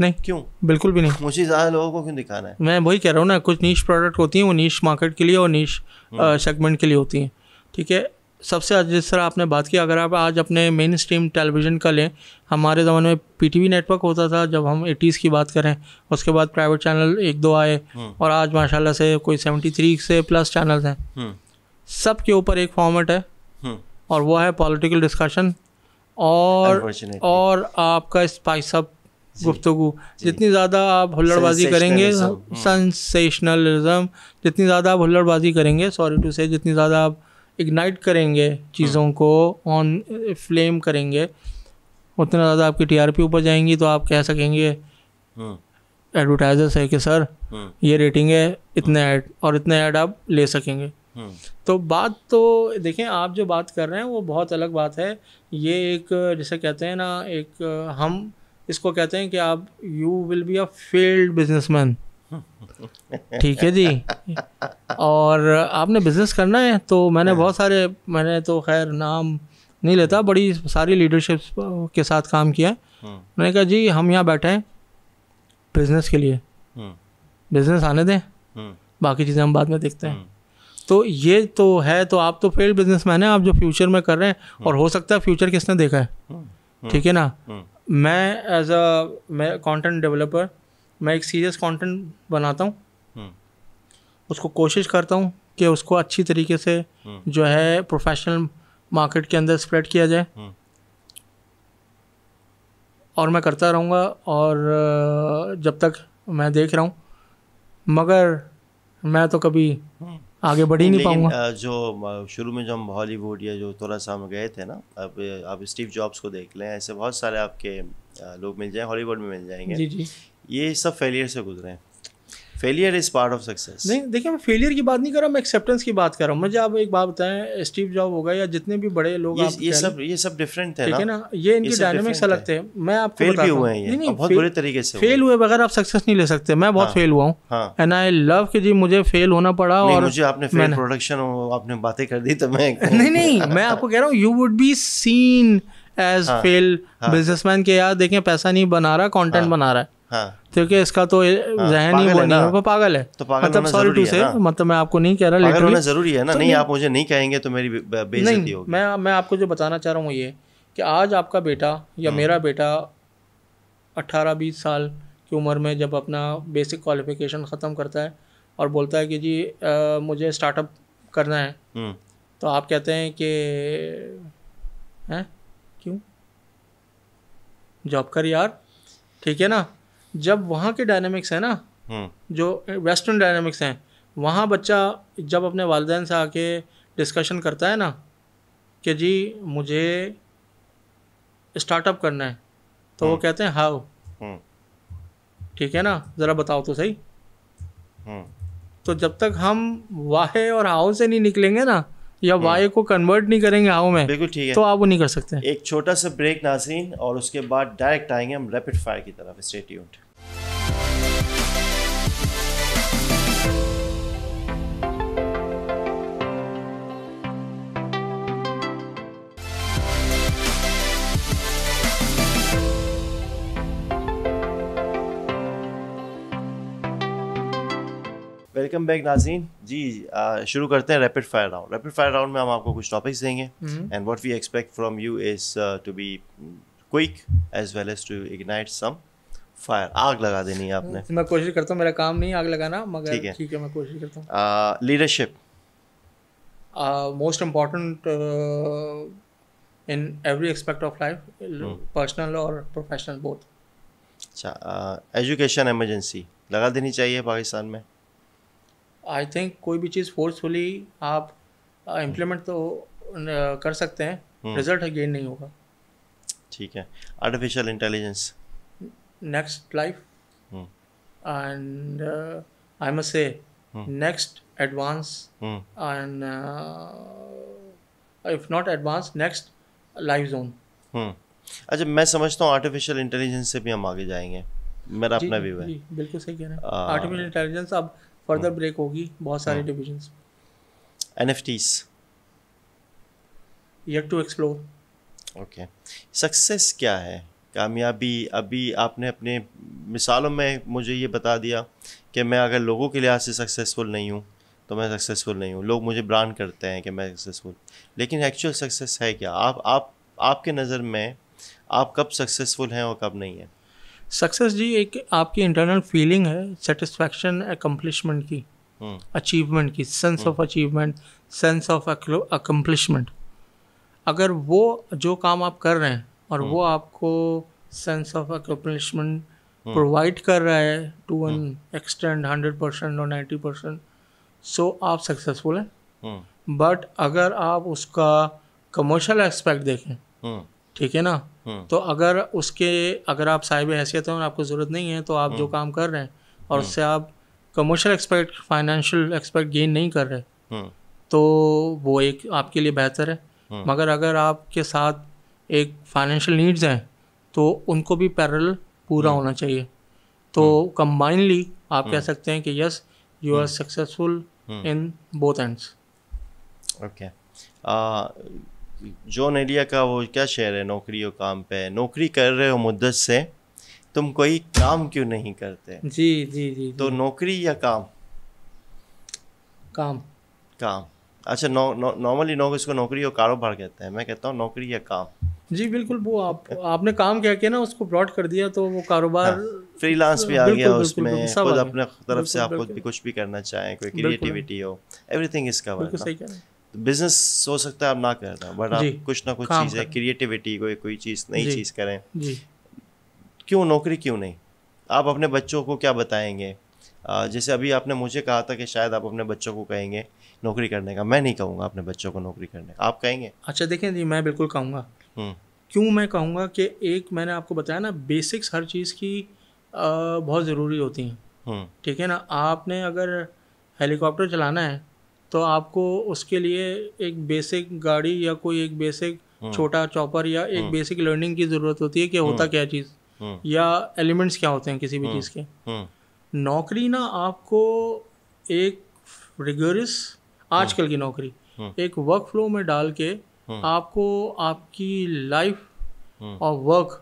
नहीं क्यों बिल्कुल भी नहीं मुझे ज़्यादा लोगों को क्यों दिखाना है मैं वही कह रहा हूँ ना कुछ नीच प्रोडक्ट होती हैं वो नीच मार्केट के लिए और नीच सेगमेंट हम्म। के लिए होती हैं ठीक है सबसे आज जिस तरह आपने बात की अगर आप आज अपने मेन स्ट्रीम टेलीविज़न का लें हमारे ज़माने में पीटीवी नेटवर्क होता था जब हम एटीज़ की बात करें उसके बाद प्राइवेट चैनल एक दो आए हम्म। और आज माशाल्लाह से कोई सेवेंटी थ्री से प्लस चैनल हैं हम्म। सब के ऊपर एक फॉर्मेट है और वो है पॉलिटिकल डिस्कशन और और आपका स्पाइस अप गुफ्तु जितनी ज़्यादा आप हुल्लड़बाजी करेंगे सेंसेशनलिज्म जितनी ज़्यादा आप हुल्लड़बाजी करेंगे सॉरी टू से जितनी ज़्यादा आप इग्नाइट करेंगे चीज़ों हाँ। को ऑन फ्लेम करेंगे उतना ज़्यादा आपकी टीआरपी ऊपर जाएंगी तो आप कह सकेंगे एडवर्टाइजर्स हाँ। है कि सर हाँ। ये रेटिंग है इतने ऐड और इतने ऐड आप ले सकेंगे हम्म। तो बात तो देखें आप जो बात कर रहे हैं वो बहुत अलग बात है ये एक जैसे कहते हैं ना एक हम इसको कहते हैं कि आप you will be a failed businessman ठीक है जी और आपने बिज़नेस करना है तो मैंने हाँ। बहुत सारे मैंने तो खैर नाम नहीं लेता हाँ। बड़ी सारी लीडरशिप्स के साथ काम किया हाँ। मैंने कहा जी हम यहाँ बैठे हैं बिज़नेस के लिए बिज़नेस आने दें बाकी चीज़ें हम बाद में देखते हैं तो ये तो है तो आप तो फेल्ड मैन हैं आप जो फ्यूचर में कर रहे हैं और हो सकता है फ्यूचर किसने देखा है हम्म, हम्म, ठीक है ना हम्म। मैं एज अ मैं कॉन्टेंट डेवलपर मैं एक सीरियस कॉन्टेंट बनाता हूँ उसको कोशिश करता हूँ कि उसको अच्छी तरीके से जो है प्रोफेशनल मार्केट के अंदर स्प्रेड किया जाए और मैं करता रहूँगा और जब तक मैं देख रहा हूँ मगर मैं तो कभी आगे बढ़ ही नहीं, पाऊंगा जो शुरू में जो हम हॉलीवुड या जो थोड़ा सा हम गए थे ना अब आप स्टीव जॉब्स को देख लें ऐसे बहुत सारे आपके लोग मिल जाए हॉलीवुड में मिल जाएंगे जी जी ये सब फेलियर से गुजरे हैं failure is part of success नहीं देखिए मैं फेलियर की बात नहीं कर रहा मैं एक्सेप्टेंस की बात कर रहा हूँ मुझे आप एक बात बताएं स्टीव जॉब होगा या जितने भी बड़े लोग ये, ये सब ये सब डिफरेंट है ठीक है ना ये इनके डायनेमिक्स अलग थे मैं आप फेल भी हुए हैं नहीं, बहुत बुरे तरीके से फेल हुए बगैर आप सक्सेस नहीं ले सकते मैं बहुत फेल हाँ। हुआ हूँ एंड आई लव कि जी मुझे फेल होना पड़ा और मुझे आपने फेल प्रोडक्शन आपने बातें कर दी तो मैं नहीं नहीं मैं आपको कह रहा हूँ you would be seen as fail businessman के यार देखें पैसा नहीं बना रहा कॉन्टेंट हाँ। बना रहा है हाँ। क्योंकि इसका तो हाँ, जहन ही वो नहीं है पागल है तो पागल मतलब सॉरी टू से मतलब मैं आपको नहीं कह रहा लेकिन होना जरूरी है ना तो नहीं आप मुझे नहीं कहेंगे तो मेरी बेइज्जती होगी मैं मैं आपको जो बताना चाह रहा हूँ ये कि आज आपका बेटा या हाँ। मेरा बेटा 18 बीस साल की उम्र में जब अपना बेसिक क्वालिफिकेशन ख़त्म करता है और बोलता है कि जी आ, मुझे स्टार्टअप करना है हम्म। तो आप कहते हैं कि हैं क्यों जॉब कर यार ठीक है ना जब वहाँ के डायनेमिक्स हैं ना हम्म। जो वेस्टर्न डायनेमिक्स हैं वहाँ बच्चा जब अपने वालदेन से आके डिस्कशन करता है ना कि जी मुझे स्टार्टअप करना है तो वो हम्म। कहते हैं हाउ हम्म। ठीक है ना ज़रा बताओ तो सही तो जब तक हम वाहे और हाउ से नहीं निकलेंगे ना या वाई हाँ। को कन्वर्ट नहीं करेंगे हाउ में बिल्कुल ठीक है तो आप वो नहीं कर सकते एक छोटा सा ब्रेक नाजीन और उसके बाद डायरेक्ट आएंगे हम रैपिड फायर की तरफ स्टेट वेलकम बैक नाजीन जी शुरू करते हैं rapid fire round rapid fire round में हम आपको कुछ टॉपिक्स देंगे and what we expect from you is to be quick as well as to ignite some fire आग लगा देनी है आपने मैं कोशिश करता हूँ मेरा काम नहीं आग लगाना मगर ठीक है ठीक है मैं कोशिश करता हूँ leadership most important in every expect of life personal और प्रोफेशनल बोथ अच्छा एजुकेशन एमरजेंसी लगा देनी चाहिए पाकिस्तान में आई थिंक कोई भी चीज़ फोर्सफुली आप इम्प्लीमेंट तो कर सकते हैं रिजल्ट है गेन नहीं होगा ठीक है artificial intelligence next life and I must say next advance and if not advance next life जोन अच्छा मैं समझता हूँ आर्टिफिशियल इंटेलिजेंस से भी हम आगे जाएंगे मेरा अपना व्यू है बिल्कुल सही कह रहे हैं आर्टिफिशियल इंटेलिजेंस अब फर्दर ब्रेक hmm. होगी बहुत सारे division NFTs to explore okay success क्या है कामयाबी अभी आपने अपने मिसालों में मुझे ये बता दिया कि मैं अगर लोगों के लिहाज से सक्सेसफुल नहीं हूँ तो मैं सक्सेसफुल नहीं हूँ लोग मुझे ब्रांड करते हैं कि मैं सक्सेसफुल लेकिन एक्चुअल सक्सेस है क्या आप आप आपके नज़र में आप कब सक्सेसफुल हैं और कब नहीं हैं सक्सेस जी एक आपकी इंटरनल फीलिंग है सेटिस्फैक्शन अकम्पलिशमेंट की अचीवमेंट हम्म। की sense of achievement sense of accomplishment अगर वो जो काम आप कर रहे हैं और वो हम्म। आपको सेंस ऑफ अकम्पलिशमेंट प्रोवाइड कर रहा है to an extent hundred percent और नाइन्टी परसेंट सो आप सक्सेसफुल हैं बट हम्म। अगर आप उसका कमर्शल एस्पेक्ट देखें ठीक है ना हम्म। तो अगर उसके अगर आप साहिब हैसियत हैं और आपको ज़रूरत नहीं है तो आप जो हम्म। काम कर रहे हैं और हम्म। उससे आप commercial expect financial expect gain नहीं कर रहे तो वो एक आपके लिए बेहतर है मगर अगर आपके साथ एक फाइनेंशियल नीड्स हैं तो उनको भी पैरल पूरा होना चाहिए तो कम्बाइनली आप कह सकते हैं कि yes you are successful in both ends okay Jaun Elia का वो क्या शेर है नौकरी और काम पे नौकरी कर रहे हो मुद्दत से तुम कोई काम क्यों नहीं करते जी जी जी तो नौकरी या काम काम काम अच्छा नॉर्मली नौ, लोग नौ, इसको नौकरी और कारोबार कहते हैं मैं कहता हूँ नौकरी या काम जी बिल्कुल वो आप आपने काम क्या किया ना उसको ब्रॉड कर दिया तो वो कारोबार हाँ, फ्रीलांस भी आ बिल्कुल, गया बिल्कुल, उसमें खुद अपने तरफ से आप खुद भी कुछ भी करना चाहें कोई क्रिएटिविटी हो एवरीथिंग इज कवर्ड बिजनेस हो सकता है आप ना करना बट आप कुछ ना कुछ चीज़ है क्रिएटिविटी कोई कोई चीज़ नई चीज़ करें क्यों नौकरी क्यों नहीं आप अपने बच्चों को क्या बताएंगे जैसे अभी आपने मुझे कहा था कि शायद आप अपने बच्चों को कहेंगे नौकरी करने का मैं नहीं कहूँगा अपने बच्चों को नौकरी करने का आप कहेंगे अच्छा देखें जी मैं बिल्कुल कहूँगा क्यों मैं कहूँगा कि एक मैंने आपको बताया ना बेसिक्स हर चीज़ की बहुत ज़रूरी होती हैं ठीक है ना आपने अगर हेलीकॉप्टर चलाना है तो आपको उसके लिए एक बेसिक गाड़ी या कोई एक बेसिक हम्म। छोटा चॉपर या एक बेसिक हम्म। लर्निंग की ज़रूरत होती है कि हम्म। होता क्या चीज़ या एलिमेंट्स क्या होते हैं किसी भी चीज़ के नौकरी ना आपको एक रिगोरस आजकल की नौकरी एक वर्क फ्लो में डाल के आपको आपकी लाइफ और वर्क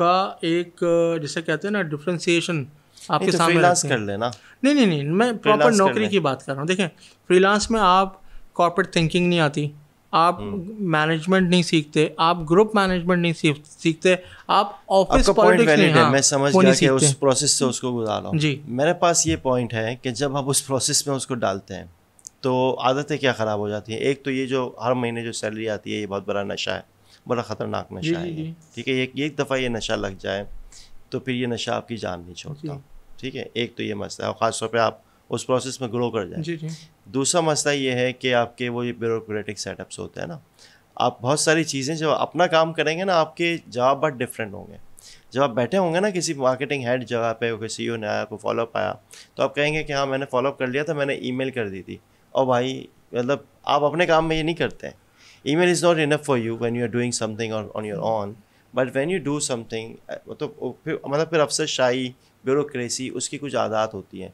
का एक जैसे कहते हैं ना डिफ्रेंसीशन आपके तो सामने फ्रीलांस कर लेना नहीं नहीं नहीं मैं प्रॉपर नौकरी की बात कर रहा हूँ देखें फ्रीलांस में आप कॉर्पोरेट थिंकिंग नहीं आती आप मैनेजमेंट हम्म। नहीं सीखते आप ग्रुप मैनेजमेंट नहीं सीखते आप ऑफिस पॉलिटिक्स नहीं हाँ, मैं समझ गया कि उस प्रोसेस से उसको गुजार हूँ जी मेरे पास ये पॉइंट है कि जब आप उस प्रोसेस में उसको डालते हैं तो आदतें क्या ख़राब हो जाती हैं एक तो ये जो हर महीने जो सैलरी आती है ये बहुत बड़ा नशा है बड़ा ख़तरनाक नशा है ठीक है एक एक दफ़ा ये नशा लग जाए तो फिर ये नशा आपकी जान नहीं छोड़ता ठीक है एक तो ये मसला है और ख़ासतौर पर आप उस प्रोसेस में ग्रो कर जाए दूसरा मसला ये है कि आपके वो ये ब्यूरोक्रेटिक सेटअप्स होते हैं ना आप बहुत सारी चीज़ें जब अपना काम करेंगे ना आपके जवाब बहुत डिफरेंट होंगे जब आप बैठे होंगे ना किसी मार्केटिंग हेड जगह पे कोई सी e ने आया कोई फॉलोअप आया तो आप कहेंगे कि हाँ मैंने फॉलोअप कर लिया था मैंने ईमेल कर दी थी और भाई मतलब आप अपने काम में ये नहीं करते हैं email is not enough for you when you are doing something on your own but when you do something मतलब फिर मतलब फिर अफसर शाही ब्यूरोक्रेसी उसकी कुछ आदात होती है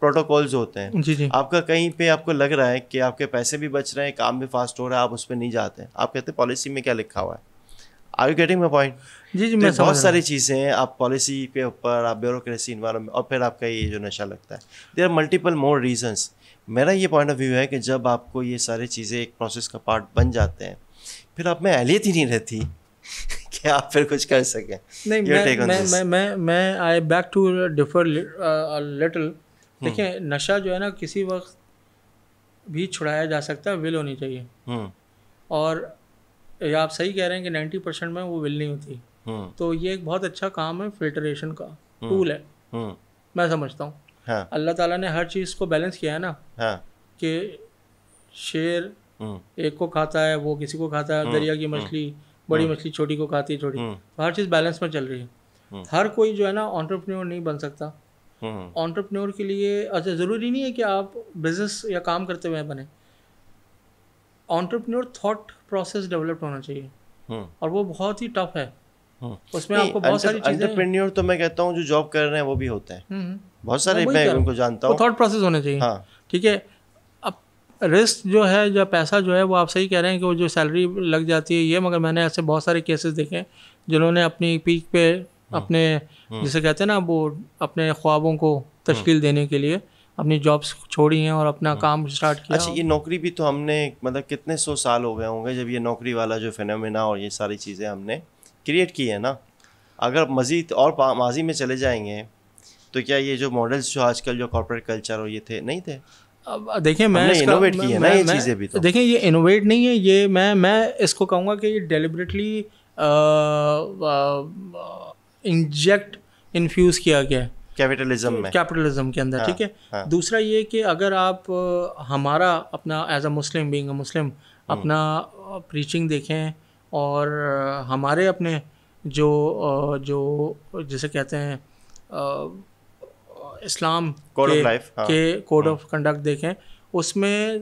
प्रोटोकॉल्स होते हैं जी जी आपका कहीं पे आपको लग रहा है कि आपके पैसे भी बच रहे हैं काम भी फास्ट हो रहा है आप उस पर नहीं जाते आप कहते हैं पॉलिसी में क्या लिखा हुआ है are you getting my point जी जी तो मैं बहुत सारी चीज़ें हैं आप पॉलिसी पे ऊपर आप ब्यूरोक्रेसी इन्वायरमेंट और फिर आपका ये जो नशा लगता है there are multiple more reasons मेरा ये पॉइंट ऑफ व्यू है कि जब आपको ये सारी चीज़ें एक प्रोसेस का पार्ट बन जाते हैं फिर आप में अहलियत ही नहीं रहती कि आप फिर कुछ कर सकें नहीं मैं मैं, मैं मैं मैं I beg to differ little देखिए नशा जो है ना किसी वक्त भी छुड़ाया जा सकता है विल होनी चाहिए hmm. और आप सही कह रहे हैं कि नाइन्टी परसेंट में वो विल नहीं होती hmm. तो ये एक बहुत अच्छा काम है फिल्टरेशन का टूल hmm. है मैं समझता हूँ हाँ। अल्लाह ताला ने हर चीज़ को बैलेंस किया है ना हाँ। कि शेर एक को खाता है वो किसी को खाता है दरिया की मछली बड़ी हाँ। मछली छोटी को खाती है छोटी हम्म। हर चीज़ बैलेंस में चल रही है हम्म। हर कोई जो है ना ऑन्टरप्रनोर नहीं बन सकता ऑन्टरप्रनोर हम्म, के लिए अच्छा ज़रूरी नहीं है कि आप बिजनेस या काम करते हुए बने ऑन्टरप्रनोर थॉट प्रोसेस डेवलप होना चाहिए और वो बहुत ही टफ है उसमें आपको बहुत सारी चीजें तो मैं कहता हूँ जो जॉब कर रहे हैं वो भी होते हैं बहुत सारे मैं उनको जानता हूँ थॉट प्रोसेस होना चाहिए हाँ। ठीक है रिस्क जो है या पैसा जो है वो आप सही कह रहे हैं कि वो जो सैलरी लग जाती है ये मगर मैंने ऐसे बहुत सारे केसेस देखे हैं जिन्होंने अपनी पीक पे हम्म। अपने हम्म। जिसे कहते हैं ना वो अपने ख्वाबों को तश्कील हम्म। देने के लिए अपनी जॉब्स छोड़ी हैं और अपना काम स्टार्ट किया अच्छा ये नौकरी भी तो हमने मतलब कितने सौ साल हो गए होंगे जब ये नौकरी वाला जो फिनमिना और ये सारी चीज़ें हमने क्रिएट की है ना अगर मज़ीद और माजी में चले जाएंगे तो क्या ये जो मॉडल्स जो आजकल जो कॉरपोरेट कल्चर और ये थे नहीं थे देखिए मैं इनोवेट की है ना ये चीज़ें भी तो देखिए ये इनोवेट नहीं है ये मैं मैं इसको कहूँगा कि ये डेलिबरेटली इंजेक्ट इन्फ्यूज़ किया गया कैपिटलिज्म में कैपिटलिज्म के अंदर हाँ, ठीक है हाँ। दूसरा ये कि अगर आप हमारा अपना एज हम्म। अ मुस्लिम बींग मुस्लिम अपना प्रीचिंग देखें और हमारे अपने जो जो जिसे कहते हैं इस्लाम कोड ऑफ लाइफ के कोड ऑफ कंडक्ट देखें उसमें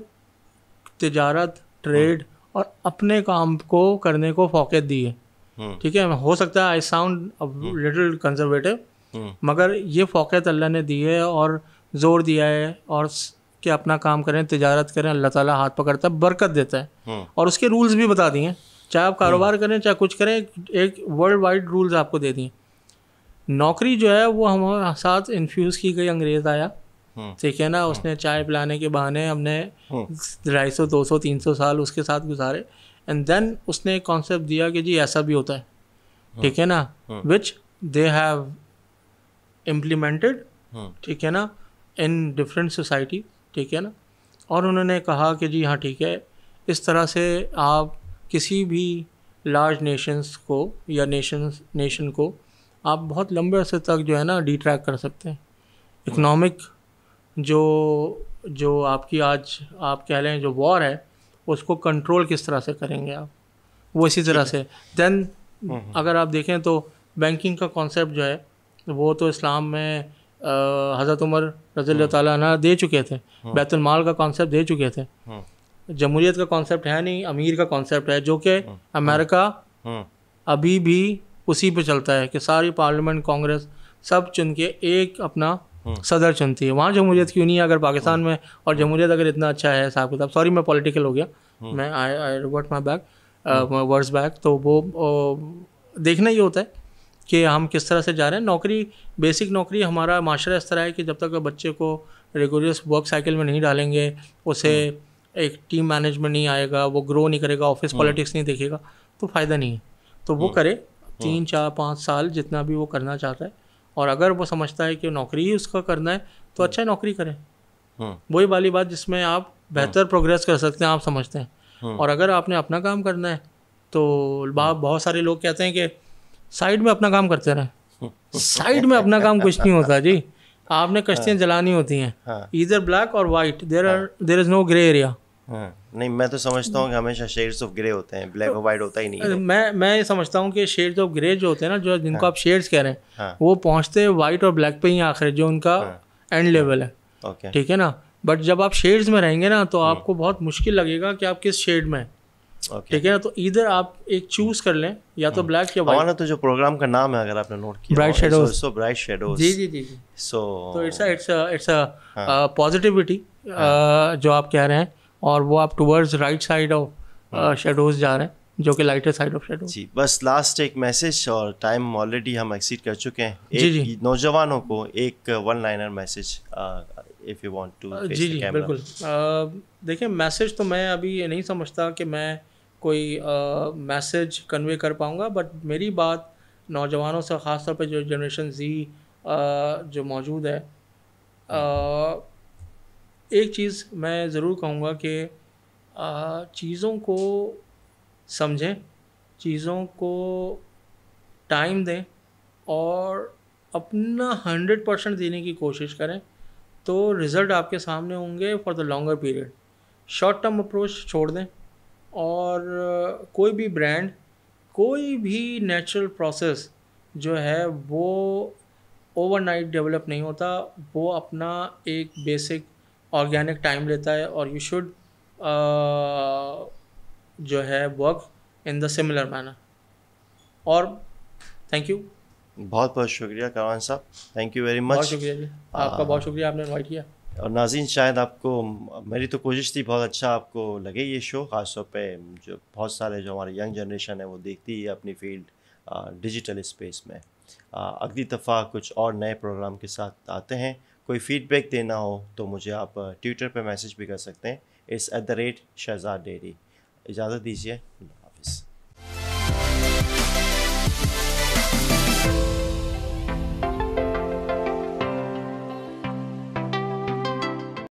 तजारत ट्रेड हाँ। और अपने काम को करने को फोकत दी है हम्म। ठीक है हो सकता है आई साउंड लिटिल कंजर्वेटिव मगर ये फोकत अल्लाह ने दी है और जोर दिया है और कि अपना काम करें तजारत करें अल्लाह ताला हाथ पकड़ता है बरकत देता है हम्म। और उसके रूल्स भी बता दिए चाहे आप हम्म। कारोबार करें चाहे कुछ करें एक वर्ल्ड वाइड रूल्स आपको दे दिए नौकरी जो है वो हमारे साथ इन्फ्यूज़ की गई अंग्रेज़ आया हम्म। ठीक है ना उसने हम्म। चाय पिलाने के बहाने हमने हम्म। ढाई सौ दो सौ तीन सौ साल उसके साथ गुजारे एंड देन उसने कॉन्सेप्ट दिया कि जी ऐसा भी होता है ठीक है ना विच दे हैव इम्प्लीमेंटेड ठीक है ना इन डिफरेंट सोसाइटी ठीक है ना और उन्होंने कहा कि जी हाँ ठीक है इस तरह से आप किसी भी लार्ज नेशंस को या नेशंस नेशन को आप बहुत लंबे अरसे तक जो है ना डी ट्रैक कर सकते हैं इकनॉमिक जो जो आपकी आज आप कह लें जो वॉर है उसको कंट्रोल किस तरह से करेंगे आप वो इसी तरह से देन अगर आप देखें तो बैंकिंग का कॉन्सेप्ट जो है वो तो इस्लाम में हज़रत उमर रजील हम्म। तला दे चुके थे हम्म। बैतुलमाल का कॉन्सेप्ट दे चुके थे हम्म। जमहूरीत का कॉन्सेप्ट है नहीं अमीर का कॉन्सेप्ट है जो कि अमेरिका अभी भी उसी पे चलता है कि सारी पार्लियामेंट कांग्रेस सब चुन के एक अपना हम्म। सदर चुनती है वहाँ जमहूरियत क्यों नहीं है अगर पाकिस्तान हम्म। में और जमहूरियत अगर इतना अच्छा है साहब किताब सॉरी मैं पॉलिटिकल हो गया हम्म। मैं I I revert my back words back तो वो देखना ही होता है कि हम किस तरह से जा रहे हैं नौकरी बेसिक नौकरी हमारा माशरा इस तरह है कि जब तक बच्चे को रेगुलर वर्क साइकिल में नहीं डालेंगे उसे एक टीम मैनेजमेंट नहीं आएगा वो ग्रो नहीं करेगा ऑफिस पॉलिटिक्स नहीं देखेगा तो फ़ायदा नहीं है तो वो करे तीन हाँ। चार पाँच साल जितना भी वो करना चाहता है और अगर वो समझता है कि नौकरी ही उसका करना है तो हाँ। अच्छा नौकरी करें हाँ। वही वाली बात जिसमें आप बेहतर प्रोग्रेस कर सकते हैं आप समझते हैं और अगर आपने अपना काम करना है तो बहुत सारे लोग कहते हैं कि साइड में अपना काम करते रहें साइड में अपना काम कुछ नहीं होता जी आपने कश्तियाँ जलानी होती हैं इधर ब्लैक और white there are there is no grey area हाँ। नहीं मैं तो समझता हूँ कि हमेशा शेड्स ऑफ ग्रे होते हैं ब्लैक और वाइट होता ही नहीं है मैं मैं ये समझता हूँ कि शेड्स ऑफ ग्रे जो होते हैं ना जो जिनको हाँ, आप शेड्स कह रहे हैं हाँ, वो पहुँचते हैं वाइट और ब्लैक पे ही आखिर जो उनका एंड हाँ, लेवल है ओके हाँ। ठीक है ना बट जब आप शेड्स में रहेंगे ना तो हम्म। आपको बहुत मुश्किल लगेगा कि आप किस शेड में ठीक है ना तो इधर आप एक चूज कर लें या तो ब्लैक हाँ। या वाइट हमारा तो जो प्रोग्राम का नाम है अगर आपने नोट किया bright shadows so bright shadows जी जी जी सो तो it's it's it's a positivity जो आप कह रहे हैं और वो आप towards right side of shadows जा रहे हैं जो कि लाइटर साइड ऑफ शेडो जी बस लास्ट एक मैसेज और टाइम ऑलरेडी हम एक्सीड कर चुके हैं जी जी नौजवानों को एक one liner message if you want to जी जी बिल्कुल uh, देखिए मैसेज तो मैं अभी ये नहीं समझता कि मैं कोई मैसेज uh, कन्वे कर पाऊंगा बट मेरी बात नौजवानों से ख़ासतौर पर जो जनरेशन जी uh, जो मौजूद है हाँ। uh, एक चीज़ मैं ज़रूर कहूँगा कि चीज़ों को समझें चीज़ों को टाइम दें और अपना हंड्रेड परसेंट देने की कोशिश करें तो रिज़ल्ट आपके सामने होंगे for the longer period short term approach छोड़ दें और कोई भी ब्रांड कोई भी नेचुरल प्रोसेस जो है वो ओवरनाइट डेवलप नहीं होता वो अपना एक बेसिक ऑर्गेनिक टाइम लेता है और यू शुड uh, जो है work in the similar manner और थैंक यू बहुत बहुत शुक्रिया करवान साहब थैंक यू वेरी मच बहुत शुक्रिया जी आपका uh, बहुत शुक्रिया आपने इन्वाइट किया और नाजीन शायद आपको मेरी तो कोशिश थी बहुत अच्छा आपको लगे ये शो खासतौर पे जो बहुत सारे जो हमारे यंग जनरेशन है वो देखती है अपनी फील्ड डिजिटल स्पेस में uh, अगली दफ़ा कुछ और नए प्रोग्राम के साथ आते हैं कोई फीडबैक देना हो तो मुझे आप ट्विटर पर मैसेज भी कर सकते हैं इस एट द रेट शहजाद डेरी इजाज़त दीजिए